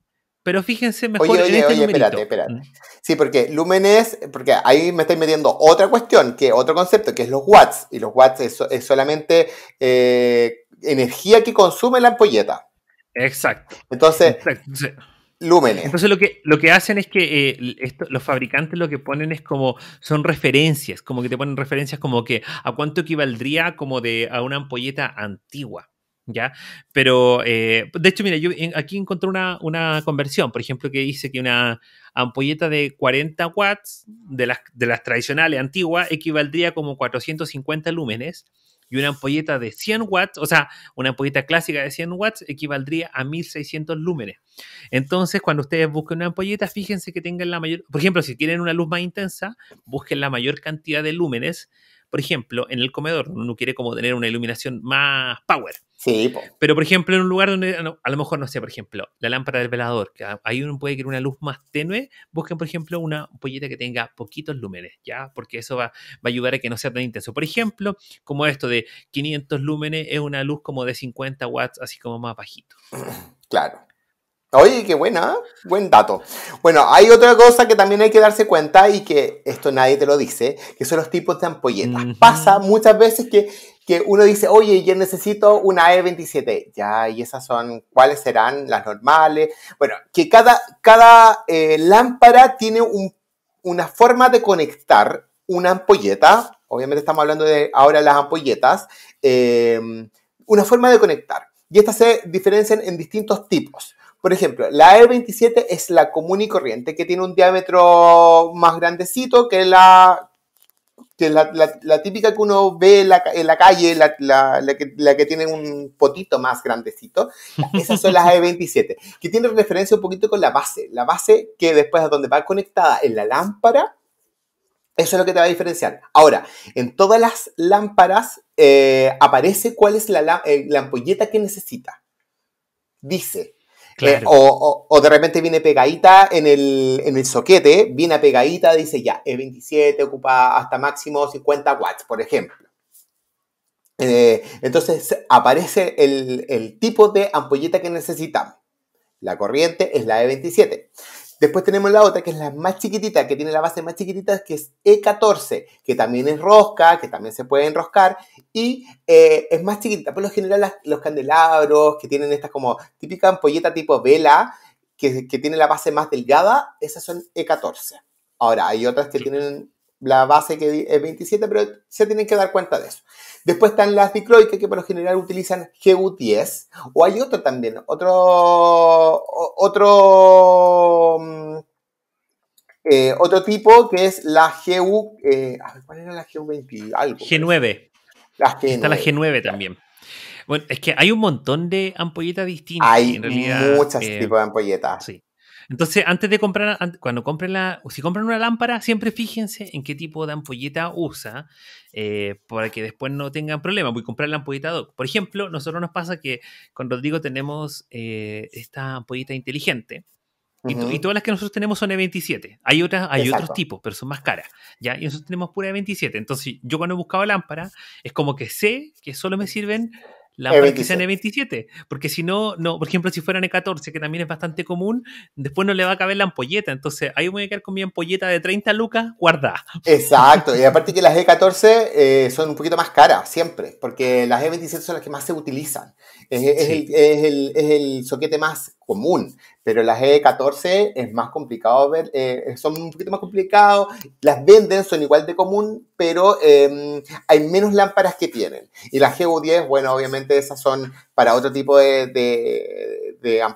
Pero fíjense mejor oye, este espérate, espérate. Mm. Sí, porque lúmenes, porque ahí me estáis metiendo otra cuestión, que otro concepto, que es los watts. Y los watts es, solamente eh, energía que consume la ampolleta. Exacto. Entonces, Lúmenes. Entonces lo que, lo que hacen es que eh, los fabricantes lo que ponen es como, son referencias, como que te ponen referencias como que a cuánto equivaldría como de a una ampolleta antigua. ¿Ya? Pero, eh, de hecho, mira, yo aquí encontré una, conversión, por ejemplo, que dice que una ampolleta de 40 watts, de las, de las tradicionales antiguas, equivaldría como 450 lúmenes, y una ampolleta de 100 watts, o sea, una ampolleta clásica de 100 watts equivaldría a 1600 lúmenes. Entonces, cuando ustedes busquen una ampolleta, fíjense que tengan la mayor, por ejemplo, si quieren una luz más intensa, busquen la mayor cantidad de lúmenes por ejemplo, en el comedor, donde uno quiere como tener una iluminación más power. Sí, Pero, por ejemplo, en un lugar donde, ah, a lo mejor, no sé, por ejemplo, la lámpara del velador, que ahí uno puede querer una luz más tenue, busquen, por ejemplo, una pollita que tenga poquitos lúmenes, ¿ya? Porque eso va, va a ayudar a que no sea tan intenso. Por ejemplo, como esto de 500 lúmenes es una luz como de 50 watts, así como más bajito. Claro. Oye, qué buena, ¿eh? buen dato. Bueno, hay otra cosa que también hay que darse cuenta y que esto nadie te lo dice, que son los tipos de ampolletas. Pasa muchas veces que, uno dice, oye, yo necesito una E27. Ya, y esas son, ¿cuáles serán las normales? Bueno, que cada, cada eh, lámpara tiene una forma de conectar una ampolleta. Obviamente estamos hablando de ahora las ampolletas. Eh, una forma de conectar. Y estas se diferencian en distintos tipos. Por ejemplo, la E27 es la común y corriente, que tiene un diámetro más grandecito que la, la, típica que uno ve en la, calle, la, que, tiene un potito más grandecito. Esas son las E27, que tiene referencia un poquito con la base. La base que después a donde va conectada en la lámpara, eso es lo que te va a diferenciar. Ahora, en todas las lámparas eh, aparece cuál es la, lampolleta eh, que necesita. Dice, eh, o, de repente viene pegadita en el, soquete, viene pegadita, dice ya, E27 ocupa hasta máximo 50 watts, por ejemplo. Eh, entonces aparece el, el tipo de ampolleta que necesitamos. La corriente es la E27. Después tenemos la otra que es la más chiquitita, que tiene la base más chiquitita, que es E14, que también es rosca, que también se puede enroscar y eh, es más chiquitita. Por lo general los candelabros que tienen estas como típica ampolleta tipo vela, que, que tiene la base más delgada, esas son E14. Ahora, hay otras que tienen la base que es 27, pero se tienen que dar cuenta de eso. Después están las dicloicas que por lo general utilizan GU10 o hay otro también, otro, otro, mm, eh, otro tipo que es la GU, eh, ¿cuál era la GU20? Algo, G9. Está la G9 también. Bueno, es que hay un montón de ampolletas distintas. Hay en muchos eh, tipos de ampolletas. Sí. Entonces, antes de comprar, cuando compren la, si compran una lámpara, siempre fíjense en qué tipo de ampolleta usa eh, para que después no tengan problemas. Voy a comprar la ampolleta doc. Por ejemplo, nosotros nos pasa que con Rodrigo tenemos eh, esta ampolleta inteligente. Y, todas las que nosotros tenemos son E27. Hay otras, hay otros tipos, pero son más caras. ¿ya? Y nosotros tenemos pura E27. Entonces, yo cuando he buscado lámpara, es como que sé que solo me sirven la franquicia 27 e Porque si no, no, por ejemplo, si fuera n 14 e que también es bastante común, después no le va a caber la ampolleta. Entonces, ahí voy a quedar con mi ampolleta de 30 lucas guardada. Exacto. Y <laughs> aparte que las E14 eh, son un poquito más caras siempre, porque las E27 son las que más se utilizan. Es, el, es, el, es el soquete más común, pero las E14 es más complicado ver, eh, son un poquito más complicados, las venden, son igual de común, pero em, hay menos lámparas que tienen. Y las GU10, bueno, obviamente esas son para otro tipo de, de,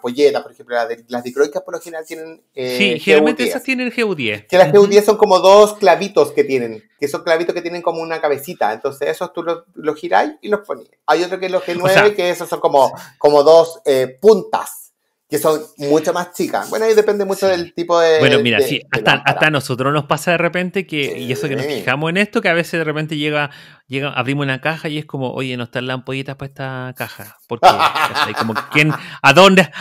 por ejemplo, las, de, las dicroicas por lo general tienen... Eh, sí, generalmente esas tienen GU10. Que las GU10 son como dos clavitos que tienen, que son clavitos que tienen como una cabecita, entonces esos tú los lo giráis y los pones. Hay otro que es los G9, que esos son como, como dos eh, puntas que son mucho más chicas. Bueno, ahí depende mucho del tipo de. Bueno, mira, sí, hasta, a nosotros nos pasa de repente que, y eso que nos fijamos en esto, que a veces de repente llega, llega abrimos una caja y es como, oye, no están las ampollitas para esta caja. Porque, como, ¿quién, ¿a dónde?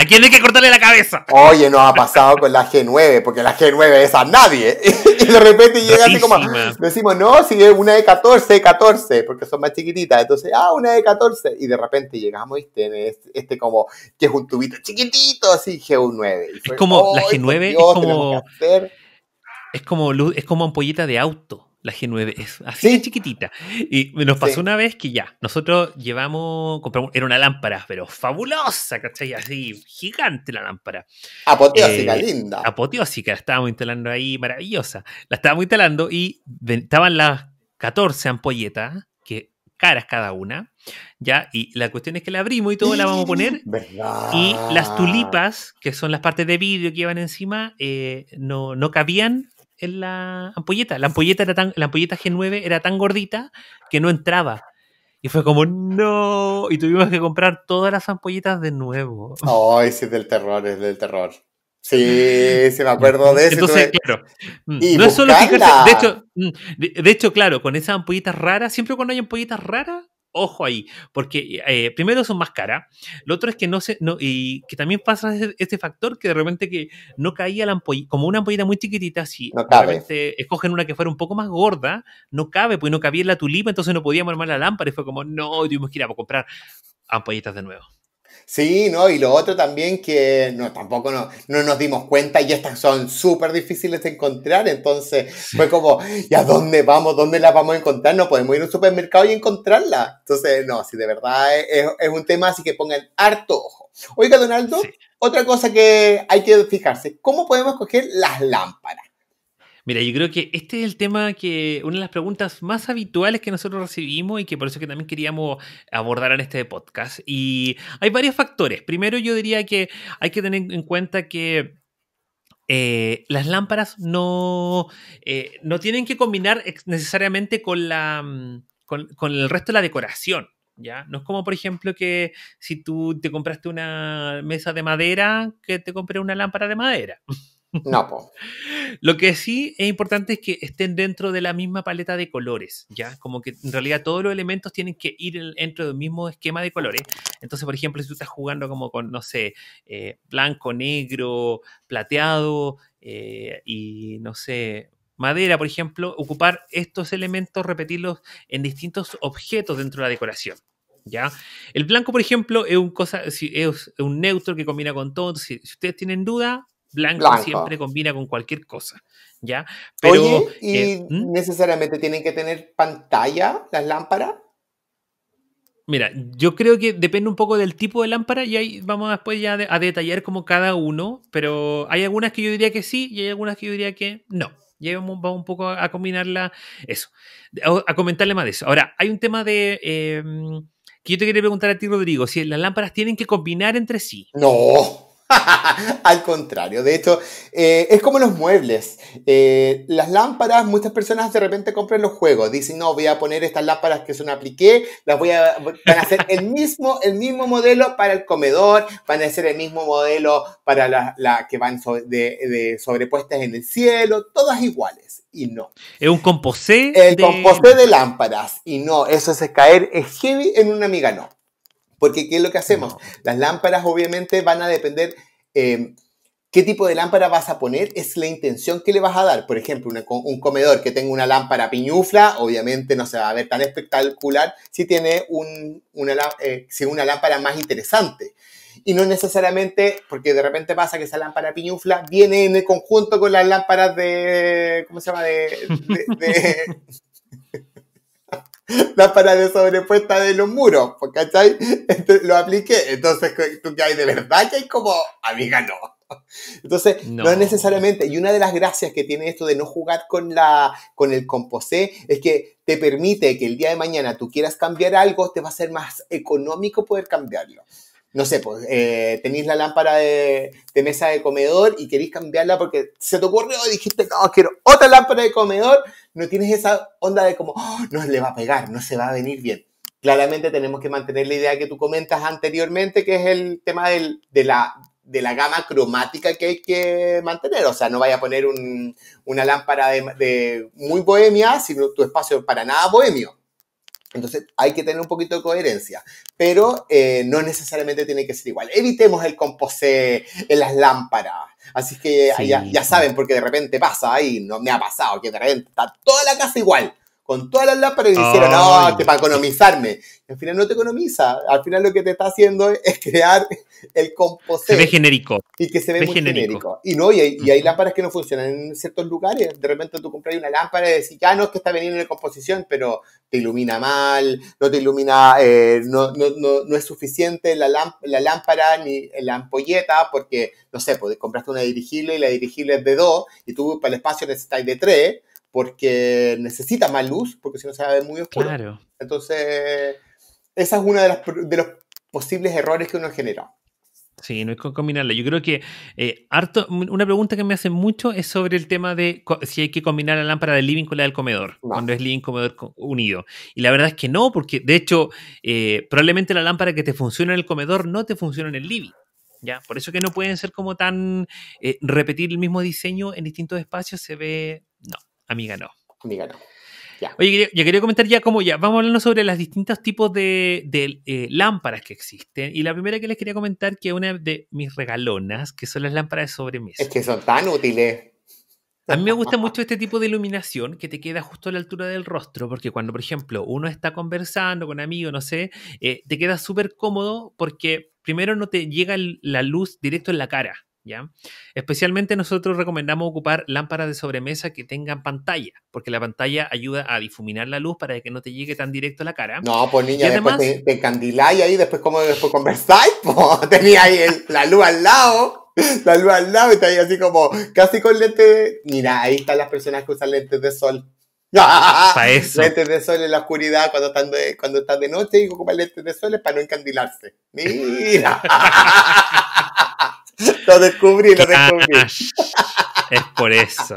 ¿A quién hay que cortarle la cabeza? Oye, no ha pasado con la G9, porque la G9 es a nadie. <laughs> Y de repente llega así como. Decimos, no, si es una de 14, 14, porque son más chiquititas. Entonces, ah, una de 14. Y de repente llegamos y este como, que es un tubito chiquitito, así G9. es como, la G9 es como. Es como, luz, es como ampolleta de auto. La G9 es así chiquitita. Y nos pasó una vez que ya, nosotros llevamos, compramos, era una lámpara, pero fabulosa, ¿cachai? Así, gigante la lámpara. Apoteósica, eh, linda. Apoteósica, la estábamos instalando ahí, maravillosa. La estábamos instalando y estaban las 14 ampolletas, que caras cada una, ¿ya? Y la cuestión es que la abrimos y todo la vamos a poner. <laughs> Y las tulipas, que son las partes de vidrio que iban encima, eh, no, no cabían en la ampolleta. La ampolleta, era tan, la G9 era tan gordita que no entraba. Y fue como, no. Y tuvimos que comprar todas las ampolletas de nuevo. Ay, oh, es del terror, es del terror. Sí, sí me acuerdo de eso. Entonces, claro. Mm, no es solo de hecho, mm, de hecho, claro, con esas ampollitas raras, siempre cuando hay ampollitas raras, ojo ahí, porque eh, primero son más caras, lo otro es que no se, no, y que también pasa este factor que de repente que no caía la ampollita, como una ampollita muy chiquitita, si escogen una que fuera un poco más gorda, no cabe, pues no cabía en la tulipa, entonces no podíamos armar la lámpara y fue como, no, tuvimos que ir a comprar ampollitas de nuevo. Sí, ¿no? Y lo otro también que no, tampoco no, nos dimos cuenta y estas son súper difíciles de encontrar, entonces fue como, ¿y a dónde vamos? ¿Dónde las vamos a encontrar? No podemos ir a un supermercado y encontrarlas? Entonces, no, si de verdad es, un tema, así que pongan harto ojo. Oiga, Donaldo, otra cosa que hay que fijarse, ¿cómo podemos coger las lámparas? Mira, yo creo que este es el tema que, una de las preguntas más habituales que nosotros recibimos y que por eso que también queríamos abordar en este podcast. Y hay varios factores. Primero yo diría que hay que tener en cuenta que eh, las lámparas eh, no, tienen que combinar necesariamente con, la, mm, con, el resto de la decoración. No es como, por ejemplo, que si tú te compraste una mesa de madera, que te compré una lámpara de madera. No, po. <laughs> Lo que sí es importante es que estén dentro de la misma paleta de colores, ¿ya? Como que en realidad todos los elementos tienen que ir dentro del mismo esquema de colores. Entonces, por ejemplo, si tú estás jugando como con, no sé, eh, blanco, negro, plateado eh, y, no sé, madera, por ejemplo, ocupar estos elementos, repetirlos en distintos objetos dentro de la decoración. ¿Ya? El blanco, por ejemplo, es un, cosa, es un neutro que combina con todo. si ustedes tienen duda, Blanco, siempre combina con cualquier cosa, ¿ya? Pero, ¿y eh, ¿Mm? necesariamente tienen que tener pantalla las lámparas? Mira, yo creo que depende un poco del tipo de lámpara y ahí vamos después ya a detallar como cada uno, pero hay algunas que yo diría que sí y hay algunas que yo diría que no. Ya vamos, un poco a, combinarla, eso, a, comentarle más de eso. Ahora, hay un tema de... Em, que yo te quería preguntar a ti, Rodrigo, si las lámparas tienen que combinar entre sí. No. <laughs> Al contrario, de hecho, eh, es como los muebles. Eh, las lámparas, muchas personas de repente compran los juegos, dicen, no, voy a poner estas lámparas que son apliqué, las voy a, van a hacer el mismo, el mismo modelo para el comedor, van a hacer el mismo modelo para las la que van de, sobrepuestas en el cielo, todas iguales. Y no. Es un composé. El de... composé de lámparas. Y no, eso es caer, es heavy en una amiga no. Porque ¿qué es lo que hacemos? Las lámparas obviamente van a depender... Em, ¿Qué tipo de lámpara vas a poner? Es la intención que le vas a dar. Por ejemplo, un comedor que tenga una lámpara piñufla, obviamente no se va a ver tan espectacular si tiene eh, una, lámpara más interesante. Y no necesariamente, porque de repente pasa que esa lámpara piñufla viene en el conjunto con las lámparas de, ¿cómo se llama? de, <laughs> lámpara de sobrepuesta de los muros, pues, ¿cachai? Este, lo apliqué. Entonces, tú que hay de verdad que hay como, amiga, no. Entonces, no. necesariamente. Y una de las gracias que tiene esto de no jugar con, la, con el composé es que te permite que el día de mañana tú quieras cambiar algo, te va a ser más económico poder cambiarlo no sé, pues eh, tenéis la lámpara de, de, mesa de comedor y queréis cambiarla porque se te ocurrió y dijiste, no, quiero otra lámpara de comedor no tienes esa onda de como, oh, no le va a pegar, no se va a venir bien. Claramente tenemos que mantener la idea que tú comentas anteriormente, que es el tema del, de, la, de la gama cromática que hay que mantener. O sea, no vaya a poner una lámpara de, muy bohemia, sino tu espacio para nada bohemio. Entonces hay que tener un poquito de coherencia, pero eh, no necesariamente tiene que ser igual. Evitemos el composé en las lámparas, Así que ya, ya, saben, porque de repente pasa ahí, no me ha pasado, que de repente está toda la casa igual con todas las lámparas y dijeron, no, este, para economizarme. al final no te economiza. Al final lo que te está haciendo es crear el composé. Se ve genérico. Y que se ve, muy genérico. Y no, y hay, lámparas que no funcionan en ciertos lugares. De repente tú compras una lámpara y decís, ya no es que está veniendo en composición, pero te ilumina mal, no te ilumina, eh, no, no, no, es suficiente la, lámpara ni la ampolleta, porque, no sé, pues, compraste una dirigible y la dirigible es de dos, y tú para el espacio necesitas de tres porque necesita más luz, porque si no se va a ver muy oscuro. Claro. Entonces, esa es una de las los posibles errores que uno genera. Sí, no es combinarla. Yo creo que eh, harto, una pregunta que me hacen mucho es sobre el tema de si hay que combinar la lámpara del living con la del comedor, cuando es living comedor unido. Y la verdad es que no, porque de hecho, eh, probablemente la lámpara que te funciona en el comedor no te funciona en el living. ¿ya? Por eso que no pueden ser como tan eh, repetir el mismo diseño en distintos espacios se ve Amiga no. Amiga no. Oye, yo quería comentar ya como ya, vamos hablando sobre los distintos tipos de, eh, lámparas que existen. Y la primera que les quería comentar, que es una de mis regalonas, que son las lámparas de sobremesa. Es que son tan útiles. A mí me gusta mucho este tipo de iluminación que te queda justo a la altura del rostro, porque cuando, por ejemplo, uno está conversando con amigos, no sé, eh, te queda súper cómodo porque primero no te llega la luz directo en la cara. Especialmente nosotros recomendamos ocupar lámparas de sobremesa que tengan pantalla, porque la pantalla ayuda a difuminar la luz para que no te llegue tan directo a la cara. No, pues niña, después te, te candiláis ahí, después como después conversáis, pues <laughs> tenía ahí la luz al lado. La luz al lado y está ahí así como casi con lentes. Mira, ahí están las personas que usan lentes de sol. <laughs> eso. Lentes de sol en la oscuridad cuando están de, cuando están de noche y ocupan lentes de sol para no encandilarse. Mira. <laughs> <laughs> Lo descubrí, lo descubrí. <laughs> es por eso.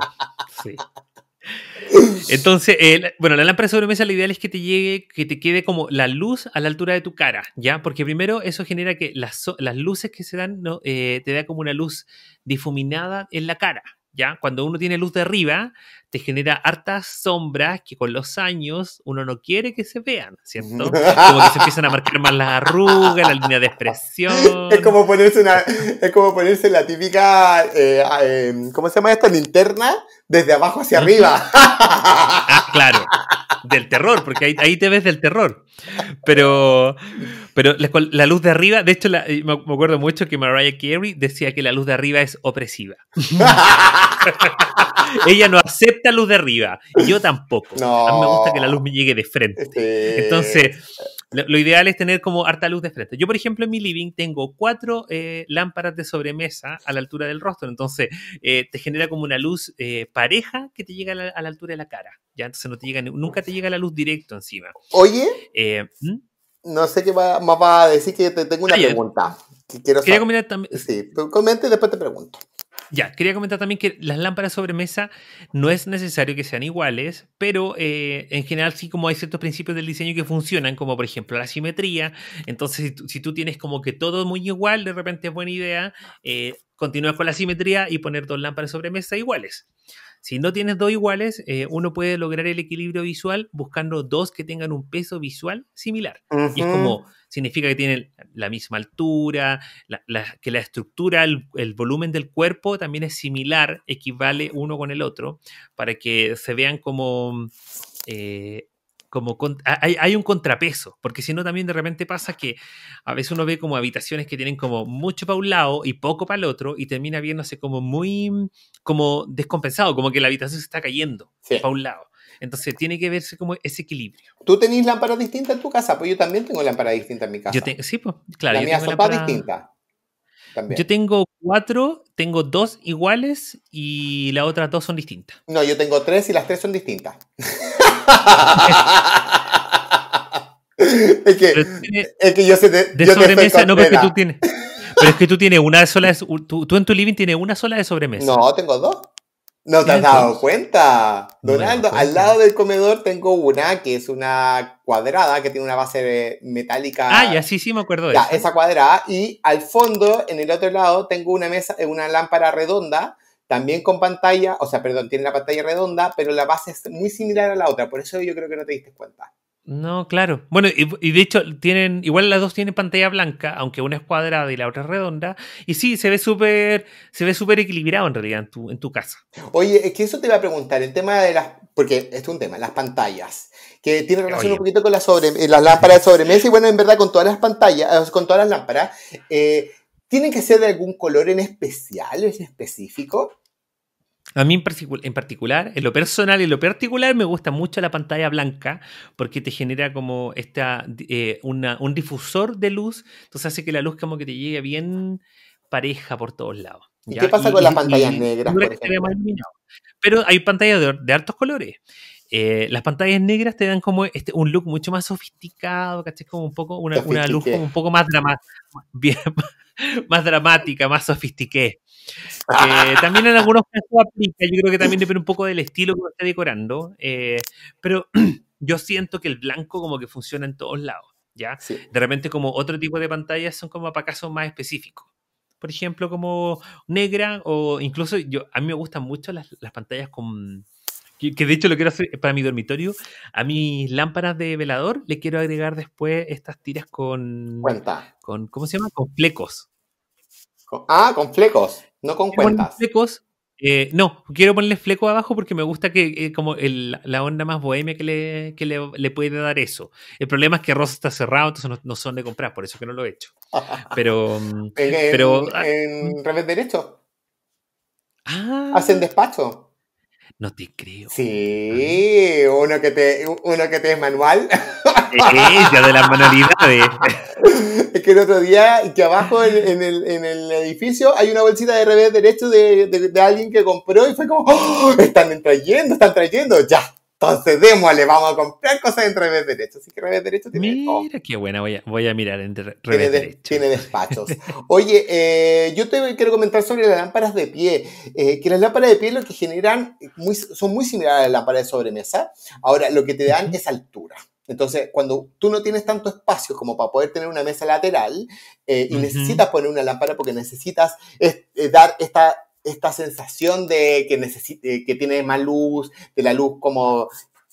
Entonces, eh, bueno, la lámpara sobre mesa, la ideal es que te llegue, que te quede como la luz a la altura de tu cara, ¿ya? Porque primero eso genera que las, las luces que se dan, ¿no? Eh, te da como una luz difuminada en la cara, ¿ya? Cuando uno tiene luz de arriba, te genera hartas sombras que con los años uno no quiere que se vean, ¿cierto? <laughs> Como que se empiezan a marcar más las arrugas, la línea de expresión. Es como ponerse, una, es como ponerse la típica, eh, ah, em, ¿cómo se llama esta? Linterna desde abajo hacia arriba. ah, claro del terror, porque ahí, te ves del terror. Pero, pero la, luz de arriba, de hecho, eh, me, me, acuerdo mucho que Mariah Carey decía que la luz de arriba es opresiva. <laughs> Ella no acepta luz de arriba. Y yo tampoco. A mí me gusta que la luz me llegue de frente. Entonces, lo, ideal es tener como harta luz de frente. Yo, por ejemplo, en mi living tengo cuatro eh, lámparas de sobremesa a la altura del rostro. Entonces, eh, te genera como una luz eh, pareja que te llega a la, altura de la cara. Ya, entonces no te llega, nunca te llega la luz directo encima. Oye. No sé qué va, más va a decir que te tengo una pregunta. Que quiero Comentar también. Sí, comente y después te pregunto. Ya, quería comentar también que las lámparas sobre mesa no es necesario que sean iguales, pero eh, en general sí como hay ciertos principios del diseño que funcionan, como por ejemplo la simetría, entonces si tú, tienes como que todo muy igual, de repente es buena idea eh, continuar con la simetría y poner dos lámparas sobre mesa iguales. Si no tienes dos iguales, eh, uno puede lograr el equilibrio visual buscando dos que tengan un peso visual similar. Y es como, significa que tienen la misma altura, que la estructura, el, volumen del cuerpo también es similar, equivale uno con el otro, para que se vean como eh, como hay, hay, un contrapeso, porque si no también de repente pasa que a veces uno ve como habitaciones que tienen como mucho para un lado y poco para el otro y termina viéndose como muy mm, como descompensado, como que la habitación se está cayendo para un lado. Entonces tiene que verse como ese equilibrio. ¿Tú tenés lámparas distintas en tu casa? Pues yo también tengo lámparas distintas en mi casa. Yo sí, pues claro. yo mía tengo distinta. También. Yo tengo cuatro, tengo dos iguales y las otras dos son distintas. No, yo tengo tres y las tres son distintas. <laughs> <laughs> es, que, yo sé de sobremesa, no, pero es que tú tienes. Pero es que tú tienes una sola. Tú, en tu living tienes una sola de sobremesa. No, tengo dos. ¿No te has dado cuenta? Donando, al lado del comedor tengo una que es una cuadrada que tiene una base metálica. Ah, ya sí, sí, me acuerdo de Esa cuadrada. Y al fondo, en el otro lado, tengo una mesa, una lámpara redonda también con pantalla, o sea, perdón, tiene la pantalla redonda, pero la base es muy similar a la otra, por eso yo creo que no te diste cuenta. No, claro. Bueno, y, de hecho, tienen, igual las dos tienen pantalla blanca, aunque una es cuadrada y la otra es redonda. Y sí, se ve súper, se ve súper equilibrado en realidad en tu, en tu casa. Oye, es que eso te iba a preguntar, el tema de las, porque esto es un tema, las pantallas, que tiene relación un poquito con sobre, eh, las lámparas de sobremesa, y bueno, en verdad, con todas las pantallas, eh, con todas las lámparas, eh, ¿tienen que ser de algún color en especial, en específico? A mí en, particular, en lo personal y en lo particular, me gusta mucho la pantalla blanca porque te genera como esta, eh, un difusor de luz, entonces hace que la luz como que te llegue bien pareja por todos lados. ¿Y ¿Qué pasa con las pantallas negras? Pero hay pantallas de, altos colores. Eh, las pantallas negras te dan como este, un look mucho más sofisticado, ¿cachai? Como un poco, una, luz un poco más, <laughs> más dramática, más sofisticada eh, <laughs> también en algunos casos aplica, yo creo que también depende un poco del estilo que uno esté decorando, eh, pero <clears throat> yo siento que el blanco como que funciona en todos lados, ¿ya? De repente como otro tipo de pantallas son como para casos más específicos. Por ejemplo, como negra o incluso yo, a mí me gustan mucho las, pantallas con, que, de hecho lo quiero hacer para mi dormitorio. A mis lámparas de velador le quiero agregar después estas tiras con. Con, ¿Cómo se llama? Con flecos. Ah, con flecos, no con cuentas. Flecos. Eh, no, quiero ponerle fleco abajo porque me gusta que eh, como la onda más bohemia que, le, puede dar eso. El problema es que Rosa está cerrado, entonces no, son de comprar, por eso que no lo he hecho. <laughs> Pero... pero, ah, en revés derecho. Ah, Hacen despacho. No te creo. Sí, uno que te, uno que te es manual. Ella de las manualidades. <laughs> Es que el otro día, Que abajo en, el, edificio, hay una bolsita de revés derecho de, alguien que compró y fue como, ¡Oh! están trayendo, están trayendo, ya, entonces, démosle, vamos a comprar cosas en revés derecho. Así que derecho Mira, qué buena, voy a, mirar entre revés tiene derecho. Tiene despachos. <laughs> Oye, eh, yo te quiero comentar sobre las lámparas de pie. Eh, que las lámparas de pie lo que generan eh, son muy similares a las lámparas de sobremesa. Ahora, lo que te dan es altura. Entonces, cuando tú no tienes tanto espacio como para poder tener una mesa lateral y necesitas poner una lámpara porque necesitas dar esta esta sensación de que, necesite, eh, que tiene más luz, de la luz como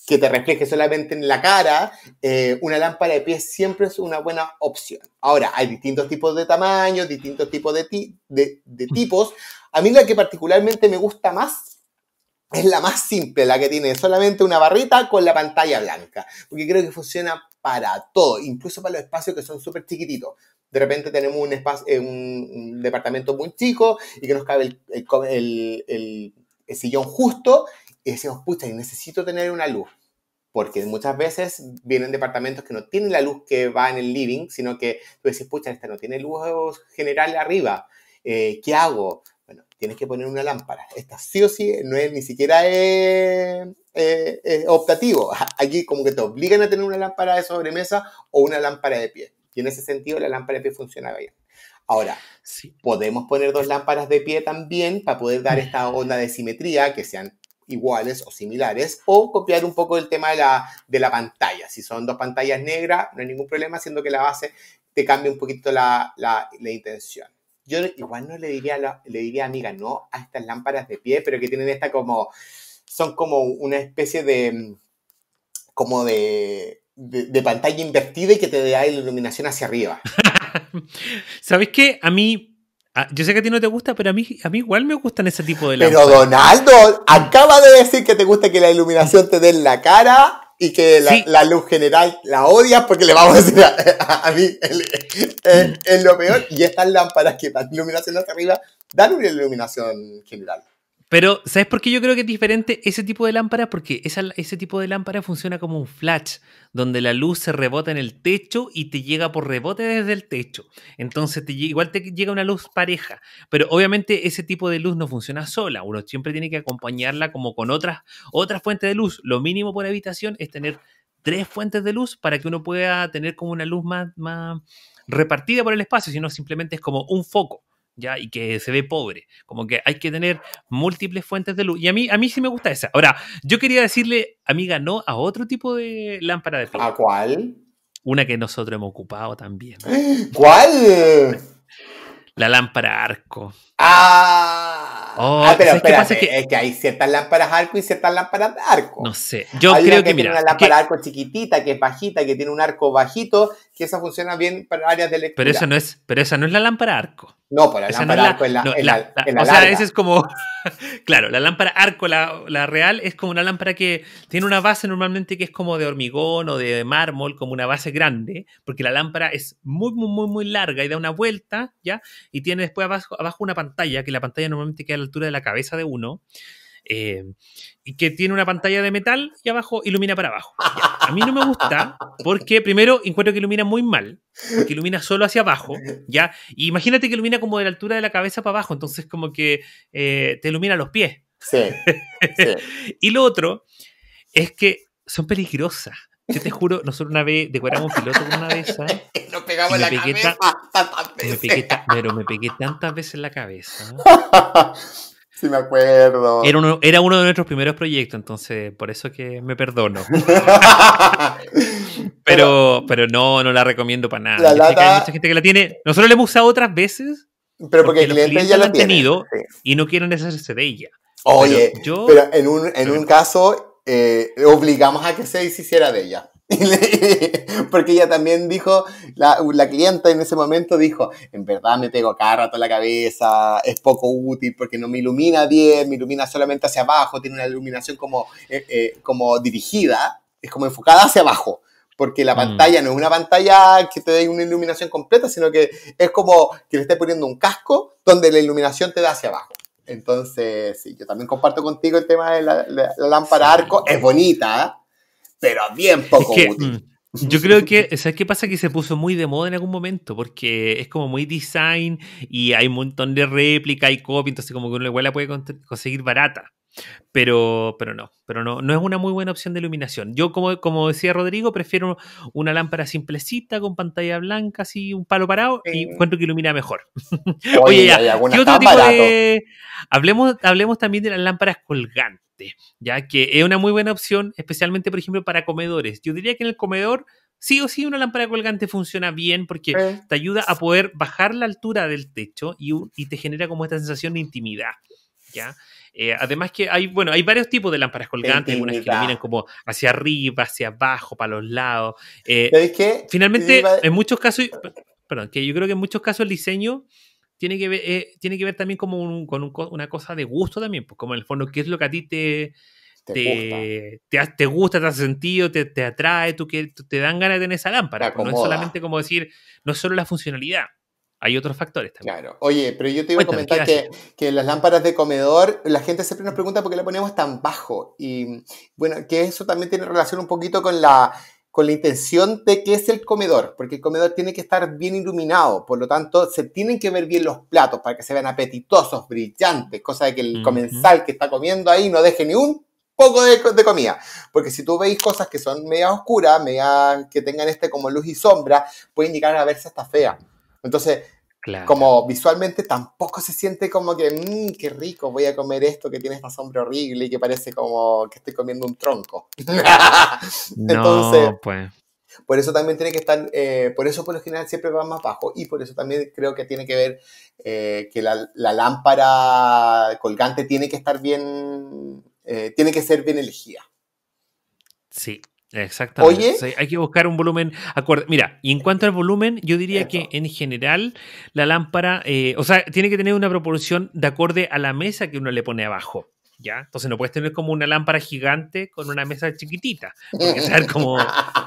que te refleje solamente en la cara, eh, una lámpara de pie siempre es una buena opción. Ahora, hay distintos tipos de tamaños, distintos tipos de, de, de, mm. tipos. A mí la que particularmente me gusta más es la más simple, la que tiene solamente una barrita con la pantalla blanca, porque creo que funciona para todo, incluso para los espacios que son súper chiquititos de repente tenemos un, espacio, eh, un, departamento muy chico y que nos cabe el, sillón justo y decimos, pucha, necesito tener una luz. Porque muchas veces vienen departamentos que no tienen la luz que va en el living, sino que tú decís, pucha, esta no tiene luz general arriba. Eh, ¿Qué hago? Bueno, tienes que poner una lámpara. Esta sí o sí no es ni siquiera eh, optativo. <laughs> Aquí como que te obligan a tener una lámpara de sobremesa o una lámpara de pie. Y en ese sentido la lámpara de pie funciona bien. Ahora, podemos poner dos lámparas de pie también para poder dar esta onda de simetría, que sean iguales o similares, o copiar un poco el tema de la, pantalla. Si son dos pantallas negras, no hay ningún problema, siendo que la base te cambie un poquito la, intención. Yo igual no le diría, a le diría, amiga, no a estas lámparas de pie, pero que tienen esta como, son como una especie de, como de, de, pantalla invertida y que te dé la iluminación hacia arriba. <laughs> ¿Sabes qué? A mí. Yo sé que a ti no te gusta, pero a mí, a mí igual me gustan ese tipo de lámparas. Pero Donaldo, acaba de decir que te gusta que la iluminación te dé en la cara y que la, luz general la odias porque le vamos a decir a, a mí eh, mm. es lo peor. Y estas lámparas que dan iluminación hacia arriba dan una iluminación general. Pero, ¿sabes por qué yo creo que es diferente ese tipo de lámpara? Porque ese tipo de lámpara funciona como un flash, donde la luz se rebota en el techo y te llega por rebote desde el techo. Entonces, te, igual te llega una luz pareja. Pero obviamente ese tipo de luz no funciona sola. Uno siempre tiene que acompañarla como con otras, otras fuentes de luz. Lo mínimo por habitación es tener tres fuentes de luz para que uno pueda tener como una luz más, más repartida por el espacio, sino simplemente es como un foco. ¿ya? Y que se ve pobre. Como que hay que tener múltiples fuentes de luz. Y a mí, a mí sí me gusta esa. Ahora, yo quería decirle, amiga, no a otro tipo de lámpara de plomo. ¿A cuál? Una que nosotros hemos ocupado también. <gasps> ¿Cuál? La lámpara arco. Ah, oh, ah pero es, que... hay ciertas lámparas arco y ciertas lámparas de arco. No sé, yo creo que, mira, una lámpara arco chiquitita, que es bajita, que tiene un arco bajito que esa funciona bien para áreas de lectura. Pero esa no es, pero esa no es la lámpara arco. No, para la lámpara arco es la, O sea, es como. <laughs> claro, la lámpara arco, la, real, es como una lámpara que tiene una base normalmente que es como de hormigón o de mármol, como una base grande, porque la lámpara es muy, muy, muy, muy larga y da una vuelta, ¿ya? Y tiene después abajo, abajo una pantalla, que la pantalla normalmente queda a la altura de la cabeza de uno, eh, y que tiene una pantalla de metal y abajo ilumina para abajo. A mí no me gusta porque primero encuentro que ilumina muy mal, que ilumina solo hacia abajo, ¿ya? imagínate que ilumina como de la altura de la cabeza para abajo, entonces como que eh, te ilumina los pies. Sí. <laughs> y lo otro es que son peligrosas. Yo te juro, nosotros una vez decoramos un piloto con una de esas. <laughs> Nos pegamos la cabeza tantas veces. pero me pegué tantas veces en la cabeza. <laughs> Sí, me acuerdo. Era uno, era uno de nuestros primeros proyectos, entonces por eso que me perdono. <laughs> pero, pero no, no la recomiendo para nada. Hay mucha gente que la tiene. Nosotros la hemos usado otras veces. Pero porque, el cliente ya la han tenido y no quieren deshacerse de ella. Oye, pero, en un, en un caso eh, obligamos a que se hiciera de ella. <laughs> Porque ella también dijo, la, la, clienta en ese momento dijo, en verdad me tengo cada rato la cabeza, es poco útil porque no me ilumina bien, me ilumina solamente hacia abajo, tiene una iluminación como, eh, eh, como dirigida, es como enfocada hacia abajo. Porque la mm. pantalla no es una pantalla que te dé una iluminación completa, sino que es como que le esté poniendo un casco donde la iluminación te da hacia abajo. Entonces, sí, yo también comparto contigo el tema de la, lámpara arco, es bonita, pero bien poco útil. Mm, yo creo que, <laughs> ¿sabes qué pasa? Que se puso muy de moda en algún momento, porque es como muy design y hay un montón de réplica y copy entonces como que uno igual la puede conseguir barata. Pero, pero no, pero no, no es una muy buena opción de iluminación. Yo, como, como decía Rodrigo, prefiero una lámpara simplecita con pantalla blanca, así un palo parado, y encuentro que ilumina mejor. <laughs> Oye, ya, ¿qué otro tipo de... Hablemos, hablemos también de las lámparas colgantes ya que es una muy buena opción, especialmente, por ejemplo, para comedores. Yo diría que en el comedor sí o sí una lámpara colgante funciona bien porque te ayuda a poder bajar la altura del techo y, te genera como esta sensación de intimidad, ¿ya? Eh, además que hay, bueno, hay varios tipos de lámparas colgantes, algunas que miran como hacia arriba, hacia abajo, para los lados. Eh, finalmente, en muchos casos, perdón, que yo creo que en muchos casos el diseño tiene que ver, eh, tiene que ver también como con una cosa de gusto también, pues como en el fondo, qué es lo que a ti te, te, te, gusta. te, hace sentido, te, atrae, tú te dan ganas de tener esa lámpara. Pues, no es solamente como decir, no es solo la funcionalidad, hay otros factores también. Claro. Oye, pero yo te iba a comentar que, que, las lámparas de comedor, la gente siempre nos pregunta por qué la ponemos tan bajo. Y bueno, que eso también tiene relación un poquito con la con la intención de que es el comedor, porque el comedor tiene que estar bien iluminado, por lo tanto se tienen que ver bien los platos para que se vean apetitosos, brillantes, cosa de que el comensal que está comiendo ahí no deje ni un poco de, comida, porque si tú veis cosas que son media oscuras, media que tengan este como luz y sombra, puede indicar a verse hasta fea. Entonces, como visualmente tampoco se siente como que, mm, qué rico, voy a comer esto que tiene esta sombra horrible y que parece como que estoy comiendo un tronco. <laughs> Entonces, pues. Por eso también tiene que estar, eh, por eso por lo general siempre va más bajo y por eso también creo que tiene que ver eh, que la, lámpara colgante tiene que estar bien, eh, tiene que ser bien elegida. Sí, Exactamente. hay que buscar un volumen acorde. Mira, y en cuanto al volumen, yo diría que en general la lámpara, eh, o sea, tiene que tener una proporción de acorde a la mesa que uno le pone abajo. ¿ya? Entonces no puedes tener como una lámpara gigante con una mesa chiquitita, <laughs> porque ser como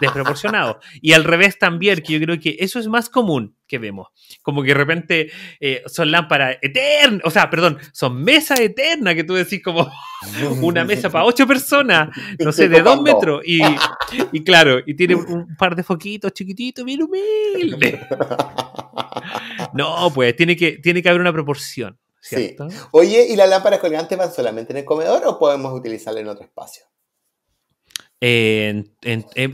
desproporcionado. Y al revés también, que yo creo que eso es más común que vemos. Como que de repente eh, son lámparas eternas, o sea, perdón, son mesas eternas que tú decís como <laughs> una mesa para ocho personas, no sé, de dos metros. Y, y claro, y tiene un par de foquitos chiquititos, bien humilde. <laughs> No, pues tiene que, tiene que haber una proporción. Oye, ¿y las lámparas colgantes van solamente en el comedor o podemos utilizarla en otro espacio? Eh,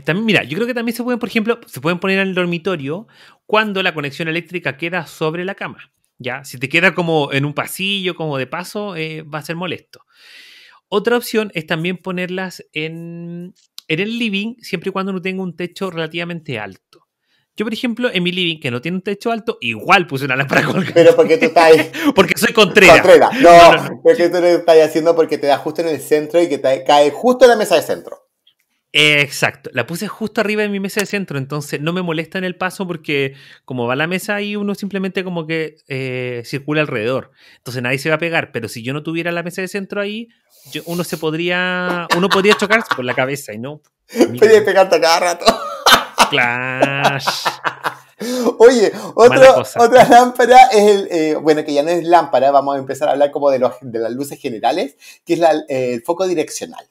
también, mira, yo creo que también se pueden, por ejemplo, se pueden poner en el dormitorio cuando la conexión eléctrica queda sobre la cama. ¿ya? Si te queda como en un pasillo, como de paso, eh, va a ser molesto. Otra opción es también ponerlas en, en el living, siempre y cuando no tenga un techo relativamente alto. Yo, por ejemplo, en mi living, que no tiene un techo alto, igual puse una lámpara <laughs> con. Pero porque tú estás <laughs> porque soy contrera. Contrera. <laughs> No, no, porque tú lo estás haciendo porque te da justo en el centro y que te cae justo en la mesa de centro. Exacto, la puse justo arriba de mi mesa de centro, entonces no me molesta en el paso porque como va la mesa ahí uno simplemente como que eh, circula alrededor, entonces nadie se va a pegar, pero si yo no tuviera la mesa de centro ahí, uno se podría, uno podría chocarse con la cabeza y no. Podría pegarte a cada rato. Clash. Oye, otra lámpara es el, eh, bueno, que ya no es lámpara, vamos a empezar a hablar como de, las luces generales, que es eh, el foco direccional.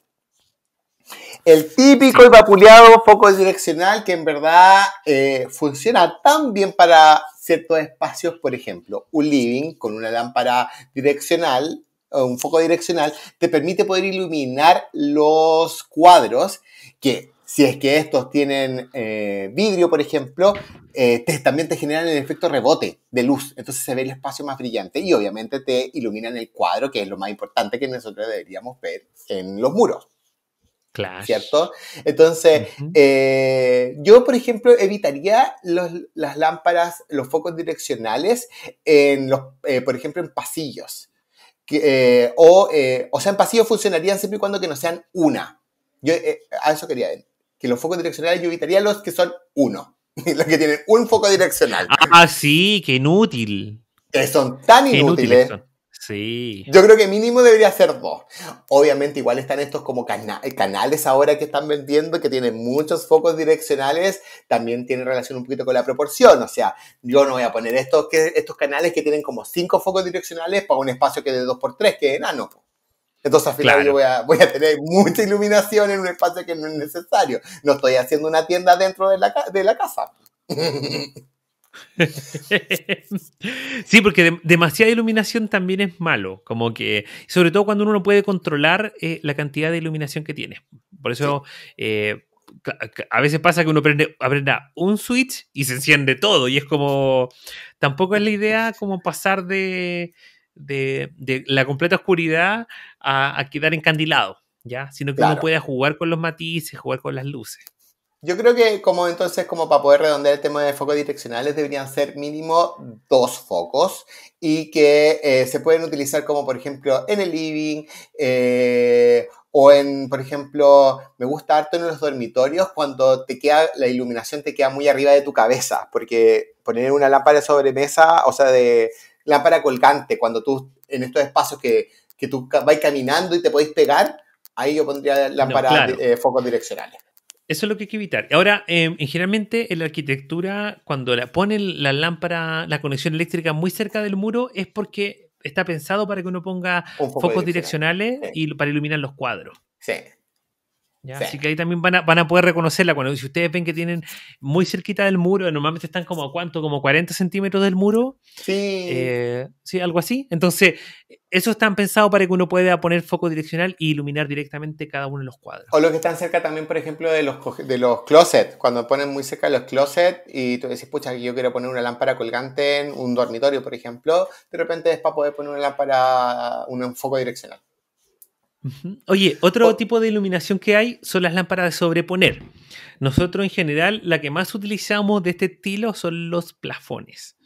El típico y vapuleado foco direccional que en verdad eh, funciona tan bien para ciertos espacios, por ejemplo, un living con una lámpara direccional, un foco direccional, te permite poder iluminar los cuadros que si es que estos tienen eh, vidrio, por ejemplo, eh, también te generan el efecto rebote de luz. Entonces se ve el espacio más brillante y obviamente te iluminan el cuadro, que es lo más importante que nosotros deberíamos ver en los muros. claro ¿Cierto? Entonces, eh, yo, por ejemplo, evitaría las lámparas, los focos direccionales, en los, por ejemplo, en pasillos. o, o sea, en pasillos funcionarían siempre y cuando que no sean una. Yo a eso quería ir que los focos direccionales yo evitaría los que son uno. <laughs> los que tienen un foco direccional. Ah, sí, qué inútil. Que son tan inútiles. Sí. Yo creo que mínimo debería ser dos. Obviamente, igual están estos como eh, canales ahora que están vendiendo, que tienen muchos focos direccionales, también tiene relación un poquito con la proporción. O sea, yo no voy a poner estos, que, estos canales que tienen como cinco focos direccionales para un espacio que es de dos por tres, que es enano. Entonces al final yo voy a, tener mucha iluminación en un espacio que no es necesario. No estoy haciendo una tienda dentro de la, casa. <laughs> sí, porque demasiada iluminación también es malo, como que, sobre todo cuando uno no puede controlar eh, la cantidad de iluminación que tiene. Por eso, eh, a veces pasa que uno prende, aprenda un switch y se enciende todo. Y es como. Tampoco es la idea como pasar de, de, la completa oscuridad a, quedar encandilado, ¿ya? Sino que uno pueda jugar con los matices, jugar con las luces. Yo creo que como entonces, como para poder redondear el tema de focos direccionales, deberían ser mínimo dos focos y que eh, se pueden utilizar como por ejemplo en el living eh, o en, por ejemplo, me gusta harto en los dormitorios cuando te queda, la iluminación te queda muy arriba de tu cabeza, porque poner una lámpara sobre mesa, o sea, de, lámpara colgante, cuando tú en estos espacios que, que tú vais caminando y te podéis pegar, ahí yo pondría lámparas, eh, focos direccionales. Eso es lo que hay que evitar. Ahora, eh, generalmente en la arquitectura, cuando la ponen la lámpara, la conexión eléctrica muy cerca del muro, es porque está pensado para que uno ponga focos direccionales y para iluminar los cuadros. Sí, Así que ahí también van a, poder reconocerla. Cuando si ustedes ven que tienen muy cerquita del muro, normalmente están como a cuánto, como 40 centímetros del muro. Sí. Eh, sí, algo así. Entonces, eso está pensado para que uno pueda poner foco direccional y e iluminar directamente cada uno de los cuadros. O los que están cerca también, por ejemplo, de los, de los closets. Cuando ponen muy cerca los closets y tú dices, pucha, yo quiero poner una lámpara colgante en un dormitorio, por ejemplo, de repente es para poder poner una lámpara, un foco direccional. Oye, otro tipo de iluminación que hay son las lámparas de sobreponer. Nosotros en general la que más utilizamos de este estilo son los plafones.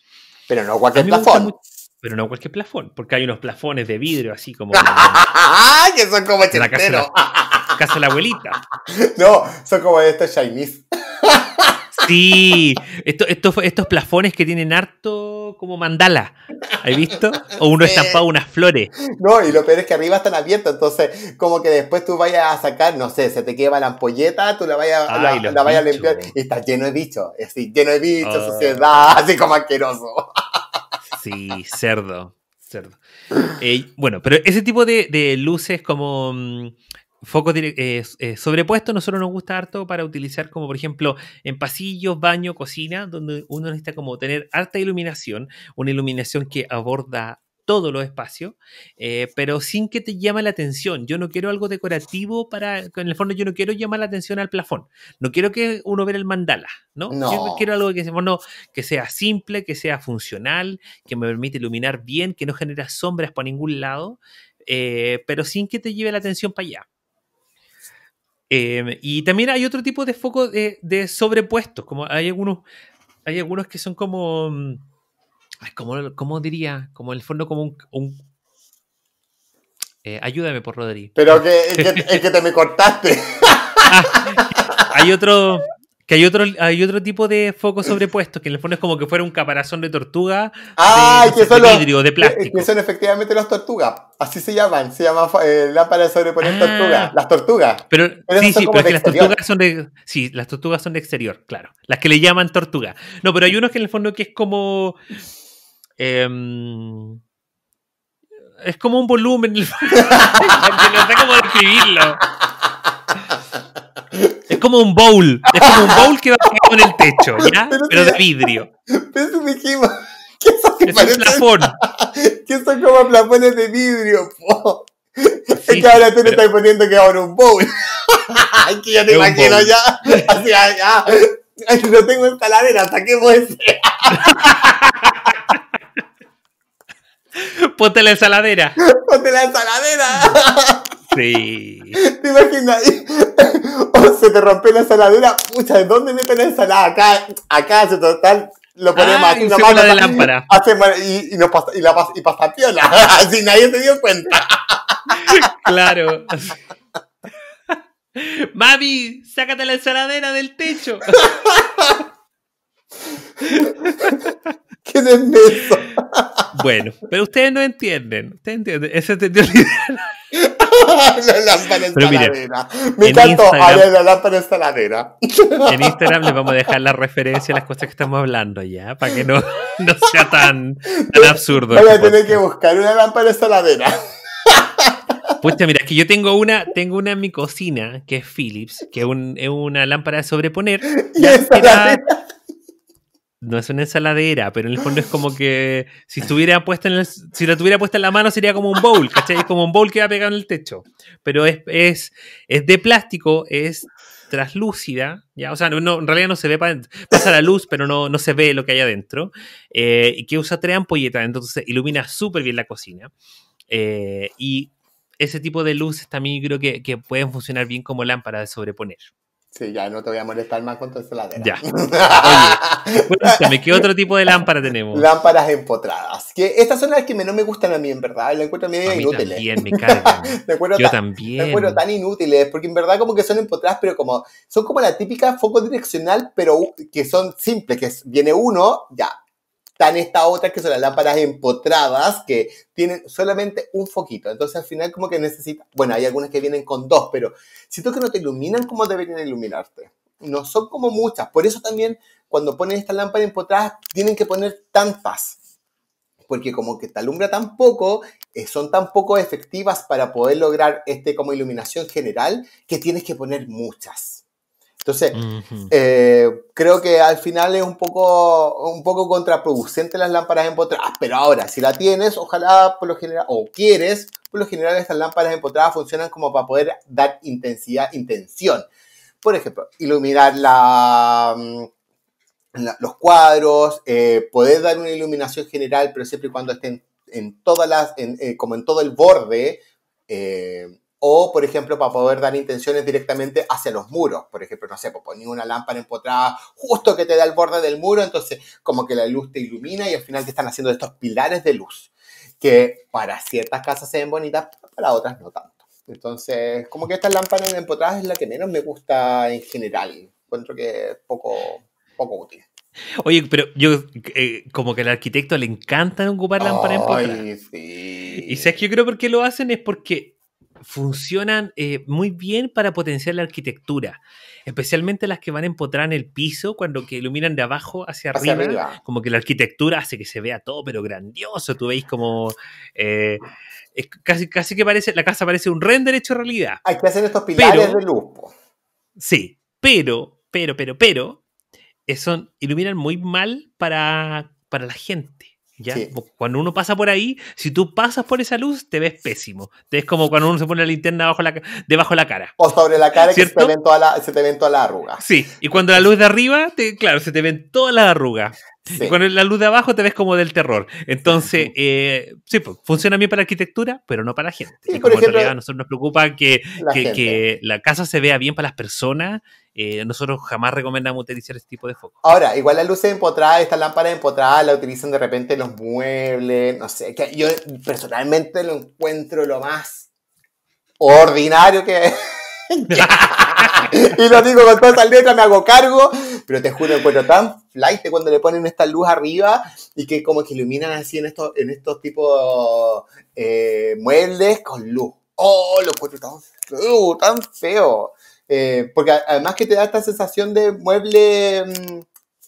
Pero no cualquier plafón. pero no cualquier plafón, porque hay unos plafones de vidrio así como... <laughs> que son como Casa, de la abuelita. <laughs> No, son como estos Chinese. Sí, esto, esto, estos plafones que tienen harto como mandala, ¿has visto? O uno estampado unas flores. No, y lo peor es que arriba están abiertos, entonces como que después tú vayas a sacar, no sé, se te quema la ampolleta, tú la vayas, la, a limpiar y está lleno de bichos, es decir, lleno de bichos, oh. suciedad, así como asqueroso. Sí, cerdo, cerdo. Eh, bueno, pero ese tipo de luces como mm, focos eh, eh sobrepuestos nosotros nos gusta harto para utilizar como por ejemplo en pasillos, baño, cocina, donde uno necesita como tener alta iluminación, una iluminación que aborda todos los espacios, eh, pero sin que te llame la atención. Yo no quiero algo decorativo para, en el fondo yo no quiero llamar la atención al plafón. No quiero que uno vea el mandala, ¿no? Yo quiero algo que, que sea simple, que sea funcional, que me permite iluminar bien, que no genera sombras por ningún lado, eh, pero sin que te lleve la atención para allá. Em, y también hay otro tipo de foco de, sobrepuestos, como hay algunos, hay algunos que son como, mm, ¿Cómo como diría, como el fondo como un, eh, ayúdame por Rodri. Pero que, <laughs> que, te me cortaste. Ah, hay otro, que hay otro, hay otro tipo de focos sobrepuestos que en el fondo es como que fuera un caparazón de tortuga de, vidrio, de eh, plástico. Que son efectivamente las tortugas. Así se llaman, se llama la eh, para sobreponer ah. tortuga. Las tortugas. Pero, sí, sí, pero las tortugas son de. Sí, las tortugas son de exterior, claro. Las que le llaman tortuga. No, pero hay unos que en el fondo que es como. Em, es como un volumen. <laughs> no sé cómo describirlo como un bowl. Es como un bowl que va con en el techo, ¿ya? <laughs> Pero, de vidrio. Pero si dijimos <laughs> que eso es parece... un plafón. <laughs> que son como plafones de vidrio, po. Sí, es que ahora tú le estás poniendo que ahora un bowl. que ya te imagino ya. hacia allá No tengo ensaladera, saquemos ese. Ponte la ensaladera. Ponte la ensaladera. Sí. ¿Te imaginas? <laughs> O se te rompe la ensaladera. Pucha, ¿de dónde meten la ensalada? Acá, acá, se total. Lo ponemos ah, aquí lámpara. y, y, nos pasa, y, la, y pasa <laughs> Así nadie se dio cuenta. <laughs> Claro. Mami, sácate la ensaladera del techo. ¿Qué es eso? Bueno, pero ustedes no entienden. Ustedes entienden. Ese entendió literal la lámpara Me la lámpara En Instagram les vamos a dejar la referencia a las cosas que estamos hablando ya, para que no, <laughs> sea tan, absurdo. Voy a tener que buscar una lámpara estaladera. Pues mira, es que yo tengo una, tengo una en mi cocina, que es Philips, que es una lámpara de sobreponer. Y, está no es una ensaladera, pero en el fondo es como <laughs> que si estuviera puesta en si la tuviera puesta en la mano sería como un bowl, ¿cachai? como un bowl que va pegado en el techo. Pero es, es, de plástico, es traslúcida, ¿ya? o sea, en realidad no se ve, pasa la luz, pero no, no se ve lo que hay adentro, eh, y que usa tres ampolletas, entonces ilumina súper bien la cocina. Eh, y ese tipo de luces también creo que, que pueden funcionar bien como lámparas de sobreponer. Sí, ya no te voy a molestar más con tu Ya. <laughs> Oye, cuéntame, ¿qué otro tipo de lámpara tenemos? Lámparas empotradas. Que estas son las que no me gustan a mí, en verdad. Las encuentro a a mí inútiles. También, me acuerdo <laughs> Yo también. Me encuentro tan inútiles, porque en verdad como que son empotradas, pero como son como la típica foco direccional, pero que son simples, que viene uno, ya, están estas otras que son las lámparas empotradas que tienen solamente un foquito. Entonces al final como que necesita bueno, hay algunas que vienen con dos, pero siento que no te iluminan como deberían iluminarte. No son como muchas. Por eso también cuando ponen estas lámparas empotradas, tienen que poner tantas. Porque como que te alumbra tan poco, eh, son tan poco efectivas para poder lograr este como iluminación general que tienes que poner muchas. Entonces, eh, creo que al final es un poco, un poco contraproducente las lámparas empotradas, ah, pero ahora, si la tienes, ojalá por lo general, o quieres, por lo general estas lámparas empotradas funcionan como para poder dar intensidad, intención. Por ejemplo, iluminar mm, los cuadros, eh, poder dar una iluminación general, pero siempre y cuando estén en todas las, eh, como en todo el borde, o, por ejemplo, para poder dar intenciones directamente hacia los muros. Por ejemplo, no sé, pues, poner una lámpara empotrada justo que te da el borde del muro, entonces como que la luz te ilumina y al final te están haciendo estos pilares de luz, que para ciertas casas se ven bonitas, para otras no tanto. Entonces, como que esta lámpara empotrada es la que menos me gusta en general. Encuentro que es poco, poco útil. Oye, pero yo, eh, como que al arquitecto le encanta ocupar lámparas empotradas. Sí. Y sabes que yo creo por qué lo hacen es porque funcionan eh, muy bien para potenciar la arquitectura, especialmente las que van a empotrar en el piso cuando que iluminan de abajo hacia, arriba, como que la arquitectura hace que se vea todo, pero grandioso, tú veis como... Eh, casi, casi que parece, la casa parece un render hecho realidad. Hay que hacer estos pilares de luz. Sí, pero, pero, pero, pero, iluminan muy mal para, para la gente. ¿Ya? Cuando uno pasa por ahí, si tú pasas por esa luz, te ves pésimo. Te es como cuando uno se pone la linterna la, debajo de la cara. O sobre la cara que se te, ven todas la, se arruga. Sí, y cuando la luz de arriba, te, claro, se te ven todas las arrugas con la luz de abajo te ves como del terror. Entonces, sí, pues. eh, pues, funciona bien para la arquitectura, pero no para la gente. y a nosotros nos preocupa que la, casa se vea bien para las personas. Eh, nosotros jamás recomendamos utilizar este tipo de foco. Ahora, igual las luces empotradas, esta lámpara empotrada la utilizan de repente los muebles, no sé. yo personalmente lo encuentro lo más ordinario que <laughs> y lo digo con toda esa me hago cargo, pero te juro, encuentro tan flight cuando le ponen esta luz arriba y que como que iluminan así en estos, en estos tipos eh, muebles con luz. Oh, lo encuentro tan feo, tan feo. Eh, porque además que te da esta sensación de mueble... Mm,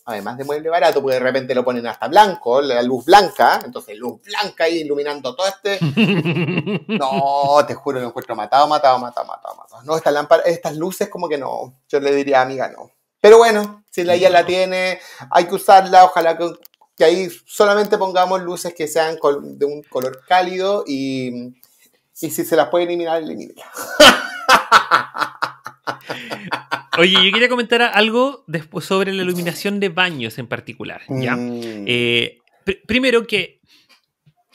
además de mueble barato, porque de repente lo ponen hasta blanco, la luz blanca, entonces luz blanca ahí iluminando todo este. <laughs> No, te juro, lo encuentro matado, matado, matado, matado, matado. No, esta lámpara, estas luces como que no, yo le diría, amiga, no. Pero bueno, si la guía la tiene, hay que usarla, ojalá que, ahí solamente pongamos luces que sean de un color cálido y, y si se las puede eliminar, elimínela. <laughs> Oye, yo quería comentar algo después sobre la iluminación de baños en particular. ¿ya? Mm. Eh, primero que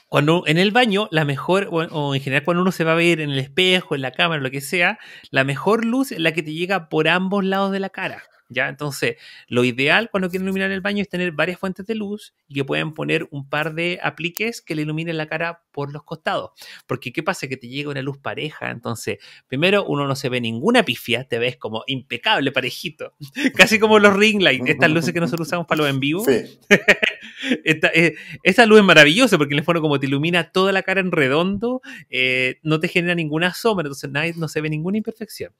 cuando en el baño, la mejor, o, o, en general cuando uno se va a ver en el espejo, en la cámara, lo que sea, la mejor luz es la que te llega por ambos lados de la cara. ¿Ya? Entonces, lo ideal cuando quieren iluminar el baño es tener varias fuentes de luz y que pueden poner un par de apliques que le iluminen la cara por los costados. Porque, ¿qué pasa? Que te llega una luz pareja. Entonces, primero, uno no se ve ninguna pifia, te ves como impecable, parejito. <laughs> Casi como los ring light, estas luces que nosotros usamos para los en vivo. Sí. <laughs> esta, eh, luz es maravillosa porque en el fondo, como te ilumina toda la cara en redondo, eh, no te genera ninguna sombra, entonces nadie, no se ve ninguna imperfección.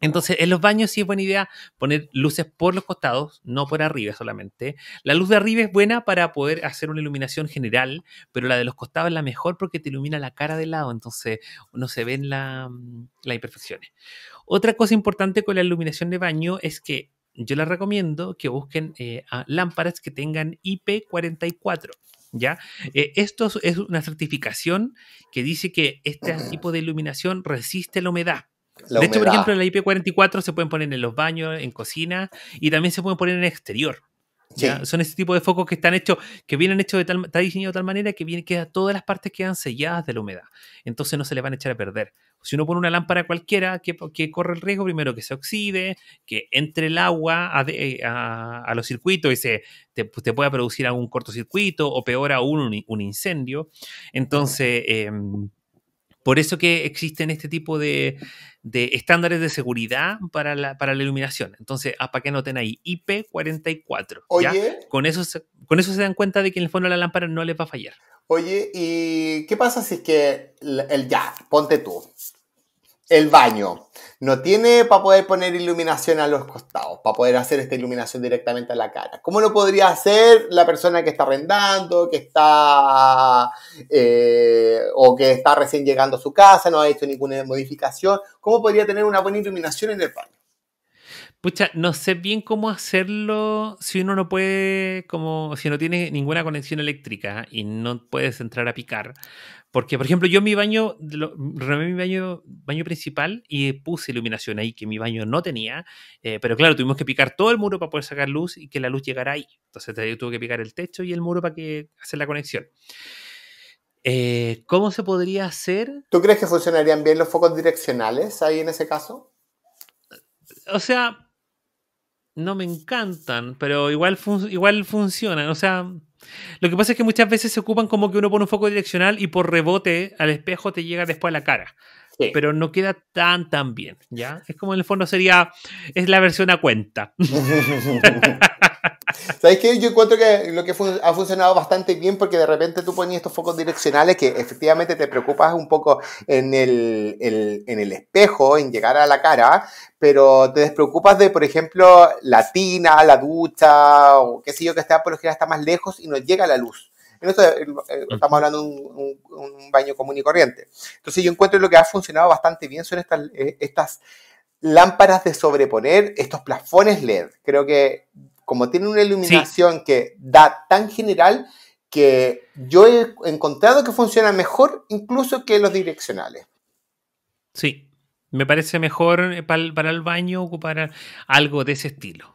Entonces, en los baños sí es buena idea poner luces por los costados, no por arriba solamente. La luz de arriba es buena para poder hacer una iluminación general, pero la de los costados es la mejor porque te ilumina la cara de lado, entonces no se ven mm, las imperfecciones. Otra cosa importante con la iluminación de baño es que yo les recomiendo que busquen eh, lámparas que tengan IP44. ¿Ya? Eh, esto es una certificación que dice que este tipo de iluminación resiste la humedad. La de hecho, por ejemplo, la IP44 se pueden poner en los baños, en cocina y también se pueden poner en el exterior. Son ese tipo de focos que están hechos, que vienen hechos de tal, está de tal manera que, viene, que todas las partes quedan selladas de la humedad. Entonces no se le van a echar a perder. Si uno pone una lámpara cualquiera, que, corre el riesgo primero que se oxide, que entre el agua a, los circuitos y se pues, te, pueda producir algún cortocircuito o peor aún un, incendio. Entonces... Em, por eso que existen este tipo de, estándares de seguridad para la, iluminación. Entonces, para que noten ahí, IP44. Oye. Con eso, se, con se dan cuenta de que en el fondo la lámpara no les va a fallar. Oye, ¿y qué pasa si es que el, el ya, ponte tú, el baño. No tiene para poder poner iluminación a los costados, para poder hacer esta iluminación directamente a la cara. ¿Cómo lo podría hacer la persona que está arrendando, que está eh, o que está recién llegando a su casa, no ha hecho ninguna modificación? ¿Cómo podría tener una buena iluminación en el baño? Pucha, no sé bien cómo hacerlo si uno no puede, como si no tiene ninguna conexión eléctrica y no puedes entrar a picar. Porque, por ejemplo, yo en mi baño, renové mi baño, principal y puse iluminación ahí que mi baño no tenía. Eh, pero claro, tuvimos que picar todo el muro para poder sacar luz y que la luz llegara ahí. Entonces yo tuve que picar el techo y el muro para que hacer la conexión. Eh, ¿Cómo se podría hacer? ¿Tú crees que funcionarían bien los focos direccionales ahí en ese caso? O sea, no me encantan, pero igual, igual funcionan. O sea, lo que pasa es que muchas veces se ocupan como que uno pone un foco direccional y por rebote al espejo te llega después a la cara. Pero no queda tan tan bien, ¿ya? Es como en el fondo sería, es la versión a cuenta. <laughs> ¿Sabes qué? Yo encuentro que lo que ha funcionado bastante bien porque de repente tú pones estos focos direccionales que efectivamente te preocupas un poco en el, espejo, en llegar a la cara, pero te despreocupas de, por ejemplo, la tina, la ducha o qué sé yo, que está por lo general está más lejos y no llega la luz. Eh, eh, estamos hablando de un, baño común y corriente. Entonces yo encuentro lo que ha funcionado bastante bien son estas, eh, estas lámparas de sobreponer, estos plafones LED. Creo que como tiene una iluminación que da tan general que yo he encontrado que funciona mejor incluso que los direccionales. Sí, me parece mejor eh, para, el baño o para algo de ese estilo.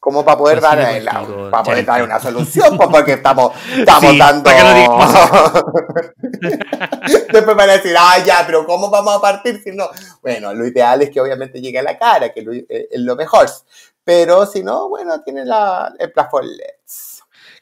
Como para poder, dar, una solución, pues, porque estamos, <laughs> estamos dando. <laughs> Después van a decir, ah, ya, pero ¿cómo vamos a partir si no? Bueno, lo ideal es que obviamente llegue a la cara, que eh, es lo mejor. Pero si no, bueno, tiene la, el plafón LED.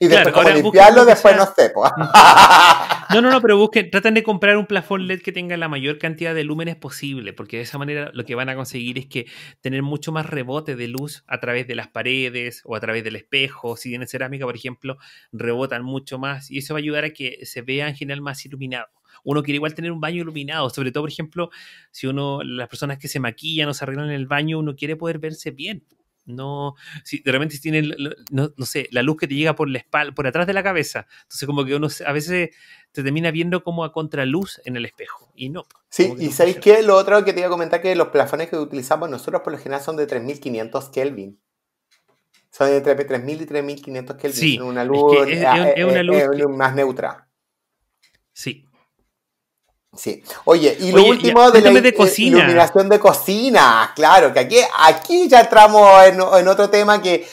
Y después limpiarlo, después no sé. <laughs> No, no, no, pero busquen, traten de comprar un plafón LED que tenga la mayor cantidad de lúmenes posible, porque de esa manera lo que van a conseguir es que tener mucho más rebote de luz a través de las paredes o a través del espejo. Si tienen cerámica, por ejemplo, rebotan mucho más y eso va a ayudar a que se vea en general más iluminado uno quiere igual tener un baño iluminado, sobre todo, por ejemplo, si uno, las personas que se maquillan o se arreglan en el baño, uno quiere poder verse bien no, si de repente tiene, no, no, sé, la luz que te llega por la espalda, por atrás de la cabeza. Entonces como que uno a veces te termina viendo como a contraluz en el espejo y no. Sí, y ¿sabéis qué? Lo otro que te iba a comentar que los plafones que utilizamos nosotros por lo general son de 3500 Kelvin. Son de 3000 y 3500 Kelvin. Sí, una luz, es, ah, eh, una eh, luz más neutra. Sí, Sí. Oye, y lo último de la eh, iluminación de cocina. Claro, que aquí, aquí ya entramos en, otro tema que,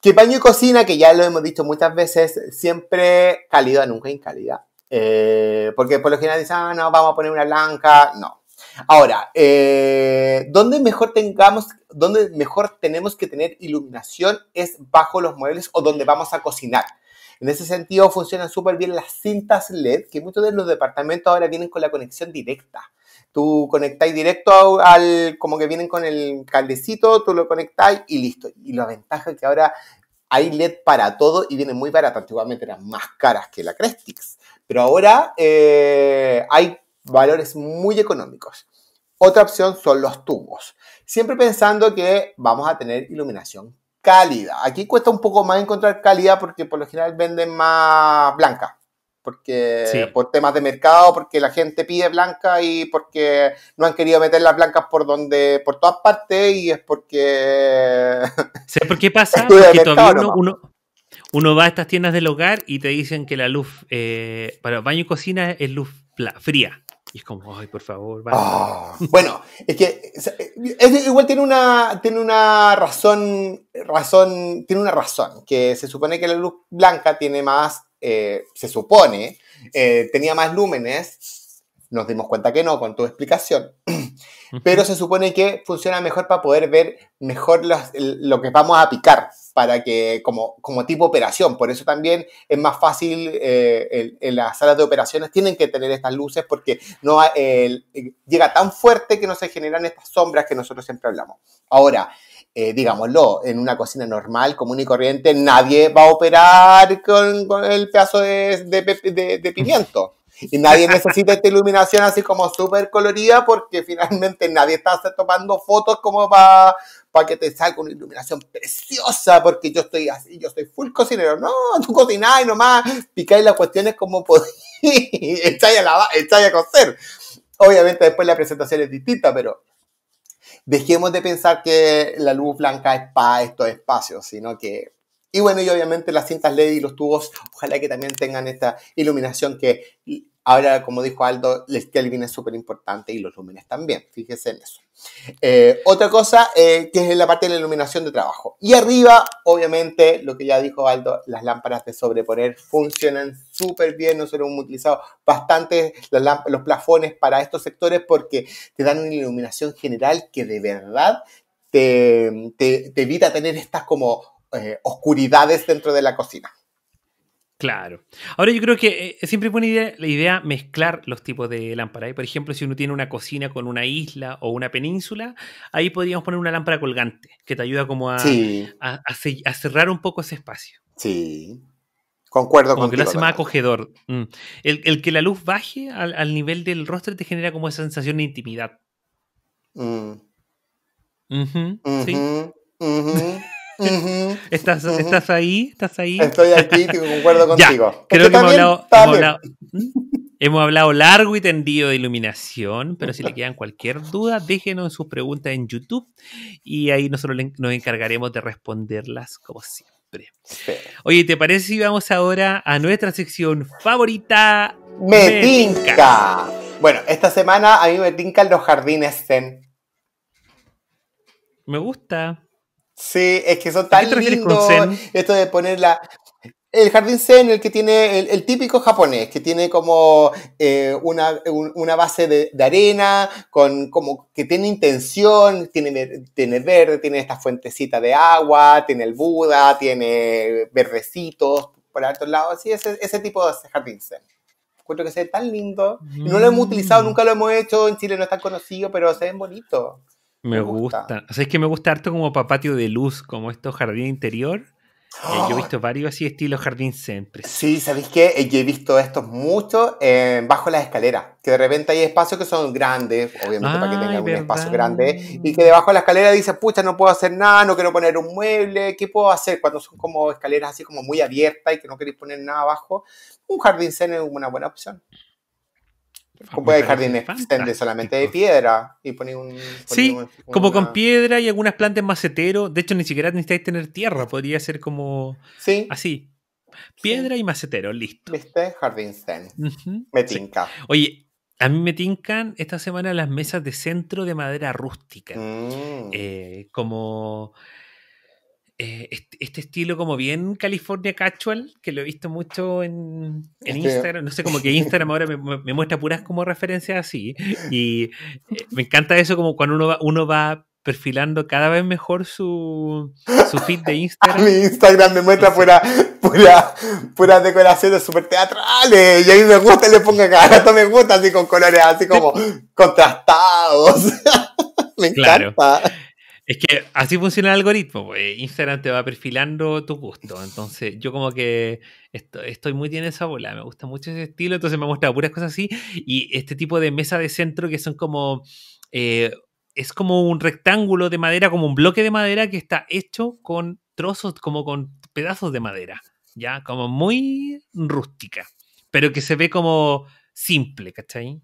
que, baño y cocina, que ya lo hemos dicho muchas veces, siempre calidad, nunca incálida. Eh, porque por lo general dicen, ah, no, vamos a poner una blanca. No. Ahora, eh, donde mejor tengamos, donde mejor tenemos que tener iluminación es bajo los muebles o donde vamos a cocinar en ese sentido funcionan súper bien las cintas LED, que muchos de los departamentos ahora vienen con la conexión directa. Tú conectáis directo al, como que vienen con el caldecito, tú lo conectáis y listo. Y la ventaja es que ahora hay LED para todo y viene muy baratas. Antiguamente eran más caras que la Crestix, pero ahora eh, hay valores muy económicos. Otra opción son los tubos, siempre pensando que vamos a tener iluminación cálida. Aquí cuesta un poco más encontrar calidad porque por lo general venden más blanca. Porque por temas de mercado, porque la gente pide blanca y porque no han querido meter las blancas por donde, por todas partes, y es porque. <laughs> ¿Sabes por qué pasa? Porque todavía uno, uno, va a estas tiendas del hogar y te dicen que la luz eh, para baño y cocina es luz fría. Y es como, ay, por favor, ah, Bueno, es que es, igual tiene una, tiene una razón, razón, tiene una razón, que se supone que la luz blanca tiene más, eh, se supone, eh, tenía más lúmenes, nos dimos cuenta que no con tu explicación, pero se supone que funciona mejor para poder ver mejor lo que vamos a picar para que, como, como tipo operación. Por eso también es más fácil, eh, en, las salas de operaciones tienen que tener estas luces porque no llega tan fuerte que no se generan estas sombras que nosotros siempre hablamos. Ahora, eh, digámoslo, en una cocina normal, común y corriente, nadie va a operar con, el pedazo de pimiento. Y nadie necesita esta iluminación así como súper colorida porque finalmente nadie está tomando fotos como para que te salga una iluminación preciosa porque yo estoy así, yo soy full cocinero. No, tú y nomás, picáis las cuestiones como podéis, <laughs> echáis a, echáis a cocer. Obviamente después la presentación es distinta, pero dejemos de pensar que la luz blanca es para estos espacios, sino que y bueno, y obviamente las cintas LED y los tubos, ojalá que también tengan esta iluminación que ahora, como dijo Aldo, el Kelvin es súper importante y los lúmenes también, fíjese en eso. Eh, otra cosa eh, que es la parte de la iluminación de trabajo. Y arriba, obviamente, lo que ya dijo Aldo, las lámparas de sobreponer funcionan súper bien. Nosotros hemos utilizado bastante los plafones para estos sectores porque te dan una iluminación general que de verdad te evita tener estas como eh, oscuridades dentro de la cocina. Claro. Ahora yo creo que eh, siempre es buena la idea mezclar los tipos de lámpara. Por ejemplo, si uno tiene una cocina con una isla o una península, ahí podríamos poner una lámpara colgante que te ayuda como a, cerrar un poco ese espacio. Sí. Concuerdo con que lo hace más acogedor. Mm. El, que la luz baje al, nivel del rostro te genera como esa sensación de intimidad. Mm. sí. <laughs> estás, estás ahí, estás ahí. Estoy aquí, te concuerdo <laughs> contigo. Ya, creo que, hemos, hablado, ¿Mm? hemos, hablado, largo y tendido de iluminación, pero si le quedan cualquier duda, déjenos sus preguntas en YouTube y ahí nosotros nos encargaremos de responderlas como siempre. Oye, ¿te parece si vamos ahora a nuestra sección favorita? Me Bueno, esta semana a mí me tincan los jardines zen. Me gusta. Sí, es que son tan lindos. Esto de poner la, el jardín zen, el que tiene el, típico japonés, que tiene como eh, una, una, base de, arena, con, como que tiene intención, tiene, tiene verde, tiene esta fuentecita de agua, tiene el Buda, tiene verdecitos por otros lados, así, ese, ese tipo de jardín zen. Encuentro que se ve tan lindo. No lo hemos utilizado, mm. nunca lo hemos hecho, en Chile no es tan conocido, pero se ven bonitos. Me, gusta. O sea, es que me gusta harto como para patio de luz, como estos jardín interior. Eh, yo he ¡Ah! visto varios así, estilo jardín siempre. Sí, ¿sabéis qué? Eh, yo he visto estos muchos eh, bajo las escaleras, que de repente hay espacios que son grandes, obviamente para que tengan un espacio grande, y que debajo de la escalera dice pucha, no puedo hacer nada, no quiero poner un mueble, ¿qué puedo hacer? Cuando son como escaleras así como muy abiertas y que no queréis poner nada abajo, un jardín zen es una buena opción. Puede dejar de solamente de piedra y sí, como con piedra y algunas plantas en macetero. De hecho, ni siquiera necesitáis tener tierra, podría ser como. Sí. Así. Piedra y macetero, listo. Jardín Zen. Me tinca. Oye, a mí me tincan esta semana las mesas de centro de madera rústica. Mm. Eh, como. Eh, este, estilo como bien California Casual, que lo he visto mucho en, este Instagram, no sé, como que Instagram ahora me, muestra puras como referencias así, y eh, me encanta eso como cuando uno va, uno va perfilando cada vez mejor su, su feed de <laughs> Instagram. Instagram me muestra pura, puras decoraciones súper teatrales, y ahí me gusta, le pongo acá rato me gusta, así con colores así como <laughs> contrastados. <laughs> me encanta. Es que así funciona el algoritmo. Pues, eh, Instagram te va perfilando tu gusto. Entonces, yo como que estoy, muy bien en esa bola. Me gusta mucho ese estilo. Entonces, me ha mostrado puras cosas así. Y este tipo de mesa de centro que son como. Eh, es como un rectángulo de madera, como un bloque de madera que está hecho con trozos, como con pedazos de madera. Ya, como muy rústica. Pero que se ve como simple, ¿cachai?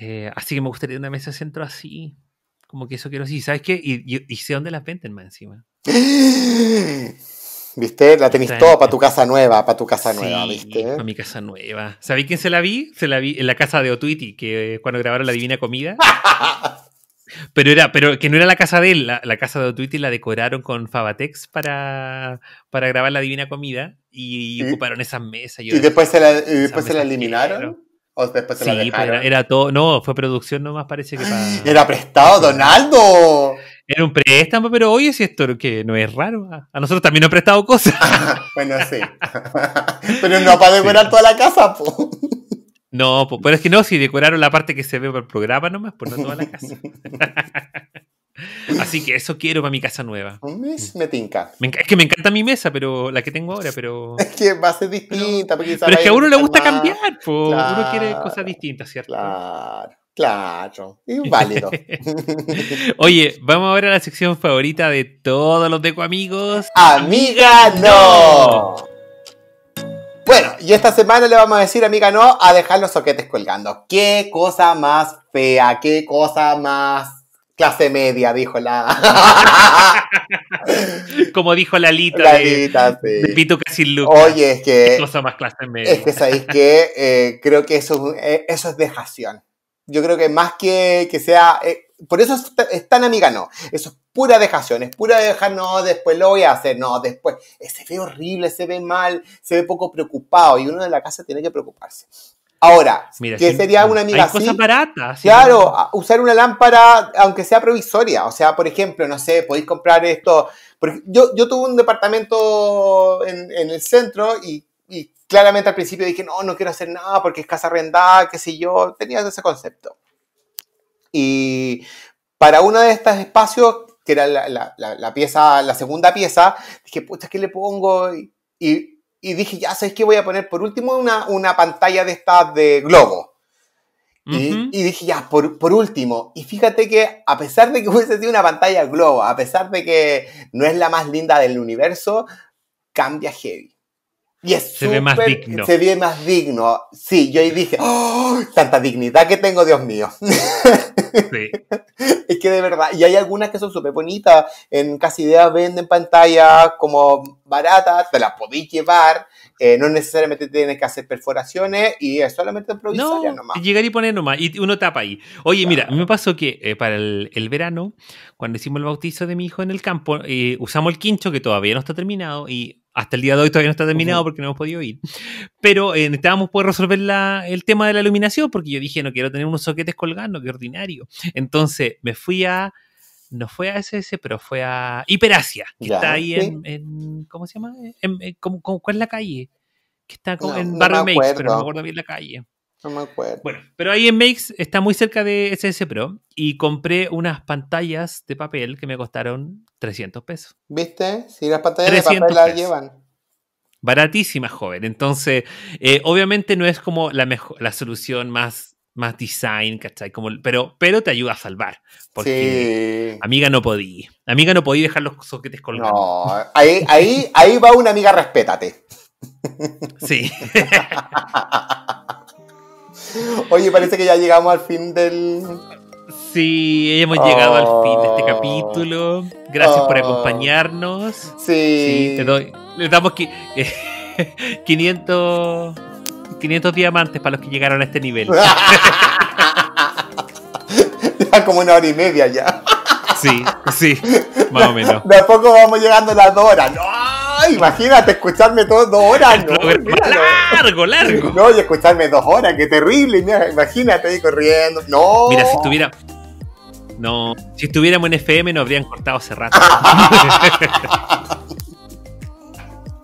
Eh, así que me gustaría una mesa de centro así. Como que eso quiero decir, ¿sabes qué? Y, sé dónde las venden más encima. <gasps> ¿Viste? La tenéis toda para tu casa nueva, para tu casa nueva, ¿viste? Para mi casa nueva. ¿Sabéis quién se la vi? Se la vi en la casa de Otuiti, que eh, cuando grabaron La Divina Comida. <laughs> pero era, pero que no era la casa de él, la, casa de Otuiti la decoraron con Fabatex para, para grabar La Divina Comida y, ocuparon esas mesas. ¿Y después se la, y después se la eliminaron? sí, pues, era todo. No, fue producción nomás, parece que <gasps> ¡Era prestado, Donaldo! Era un préstamo, pero oye, si esto que no es raro. A nosotros también nos prestado cosas. <laughs> bueno, sí. <laughs> pero no para decorar toda la casa, po. No, pero es que no, si decoraron la parte que se ve para el programa nomás, pues no toda la casa. <laughs> Así que eso quiero para mi casa nueva. Me tinca. es que me encanta mi mesa, pero la que tengo ahora, pero. <laughs> Es que va a ser distinta. Pero, es que a uno le gusta cambiar, uno quiere cosas distintas, ¿cierto? Claro. Claro, es <laughs> válido. <laughs> Oye, vamos ahora a la sección favorita de todos los Deco Amigos. ¡Amiga no! Bueno, y esta semana le vamos a decir, amiga no, a dejar los soquetes colgando. ¡Qué cosa más fea! ¡Qué cosa más Clase media, dijo la. <laughs> Como dijo la letra de, sí. de sin Oye, es que. más clase Es que sabéis que eh, creo que eso, eh, eso es dejación. Yo creo que más que, que sea. Eh, por eso es, tan amiga, no. Eso es pura dejación, es pura dejación. no, después lo voy a hacer, no, después. Se ve horrible, se ve mal, se ve poco preocupado y uno de la casa tiene que preocuparse. Ahora, que ¿qué sería una amiga hay Cosas baratas. claro, usar una lámpara, aunque sea provisoria. O sea, por ejemplo, no sé, podéis comprar esto. Yo, yo tuve un departamento en, el centro y, claramente al principio dije, no, no quiero hacer nada porque es casa arrendada, qué sé yo. Tenías ese concepto. Y para uno de estos espacios, que era la, pieza, la segunda pieza, dije, pucha, ¿qué le pongo? y y dije, ya sabéis que voy a poner por último una, una pantalla de estas de globo. y, dije, ya, por, por, último. Y fíjate que a pesar de que hubiese sido una pantalla globo, a pesar de que no es la más linda del universo, cambia heavy. Y es se ve más digno. Se ve más digno. Sí, yo ahí dije, ¡Oh, tanta dignidad que tengo, Dios mío. <laughs> <laughs> es que de verdad, y hay algunas que son súper bonitas. En casi ideas venden pantallas como baratas, te las podéis llevar. Eh, no necesariamente tienes que hacer perforaciones y es solamente provisoria no, Llegar y poner nomás, y uno tapa ahí. Oye, mira, me pasó que eh, para el, verano, cuando hicimos el bautizo de mi hijo en el campo, eh, usamos el quincho que todavía no está terminado y hasta el día de hoy todavía no está terminado porque no hemos podido ir. Pero eh, necesitábamos poder resolver el tema de la iluminación porque yo dije, no quiero tener unos soquetes colgando, que ordinario. Entonces me fui a, no fue a SS, pero fue a Hiperasia, que está ahí en, ¿cómo se llama? cuál es la calle? Que está en Barrio pero no me acuerdo bien la calle. No me acuerdo. Bueno, pero ahí en Makes está muy cerca de SS Pro y compré unas pantallas de papel que me costaron 300 pesos. ¿Viste? Si las pantallas de papel las llevan. Baratísimas, joven. Entonces, eh, obviamente no es como la, mejor, la solución más, más design, ¿cachai? Como, pero, pero te ayuda a salvar. Porque amiga no podía. Amiga no podía dejar los soquetes colgados. No, ahí, ahí, ahí va una amiga, respétate. Sí. <laughs> Oye, parece que ya llegamos al fin del. Sí, hemos llegado al fin de este oh. capítulo. Gracias por oh. acompañarnos. Sí. te doy, damos 500, 500 <laughs> diamantes para los que llegaron a este nivel. <laughs> ya como una hora y media ya. sí, sí, más o menos. De poco vamos llegando a las dos horas. ¡No! imagínate escucharme todo dos horas. <laughs> largo, largo. No, y escucharme dos horas, qué terrible. imagínate ahí corriendo. No. Mira, si estuviera. No, si estuviéramos en FM nos habrían cortado hace rato. <laughs> <laughs>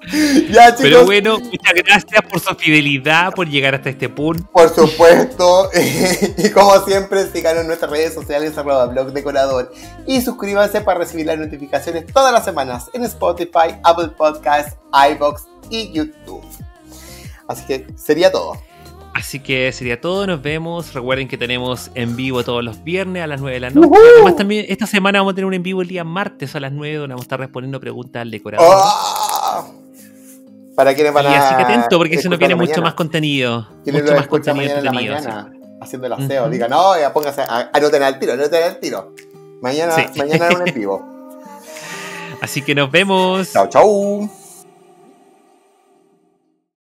<laughs> ya, chicos. Pero bueno, muchas gracias por su fidelidad, por llegar hasta este punto. Por supuesto. <laughs> y como siempre, síganos en nuestras redes sociales, arroba blog decorador. Y suscríbanse para recibir las notificaciones todas las semanas en Spotify, Apple Podcasts, iBox y YouTube. Así que sería todo. Así que sería todo, nos vemos. Recuerden que tenemos en vivo todos los viernes a las 9 de la noche. Además, también esta semana vamos a tener un en vivo el día martes a las 9, donde vamos a estar respondiendo preguntas al decorador. Ah para van y así que atento, porque si no viene mucho más contenido. mucho más contenido mañana, haciendo el aseo, Diga, no, ya eh, póngase, a, anoten al tiro, anoten al tiro. Mañana, sí. un <laughs> en vivo. Así que nos vemos. Chao, chao.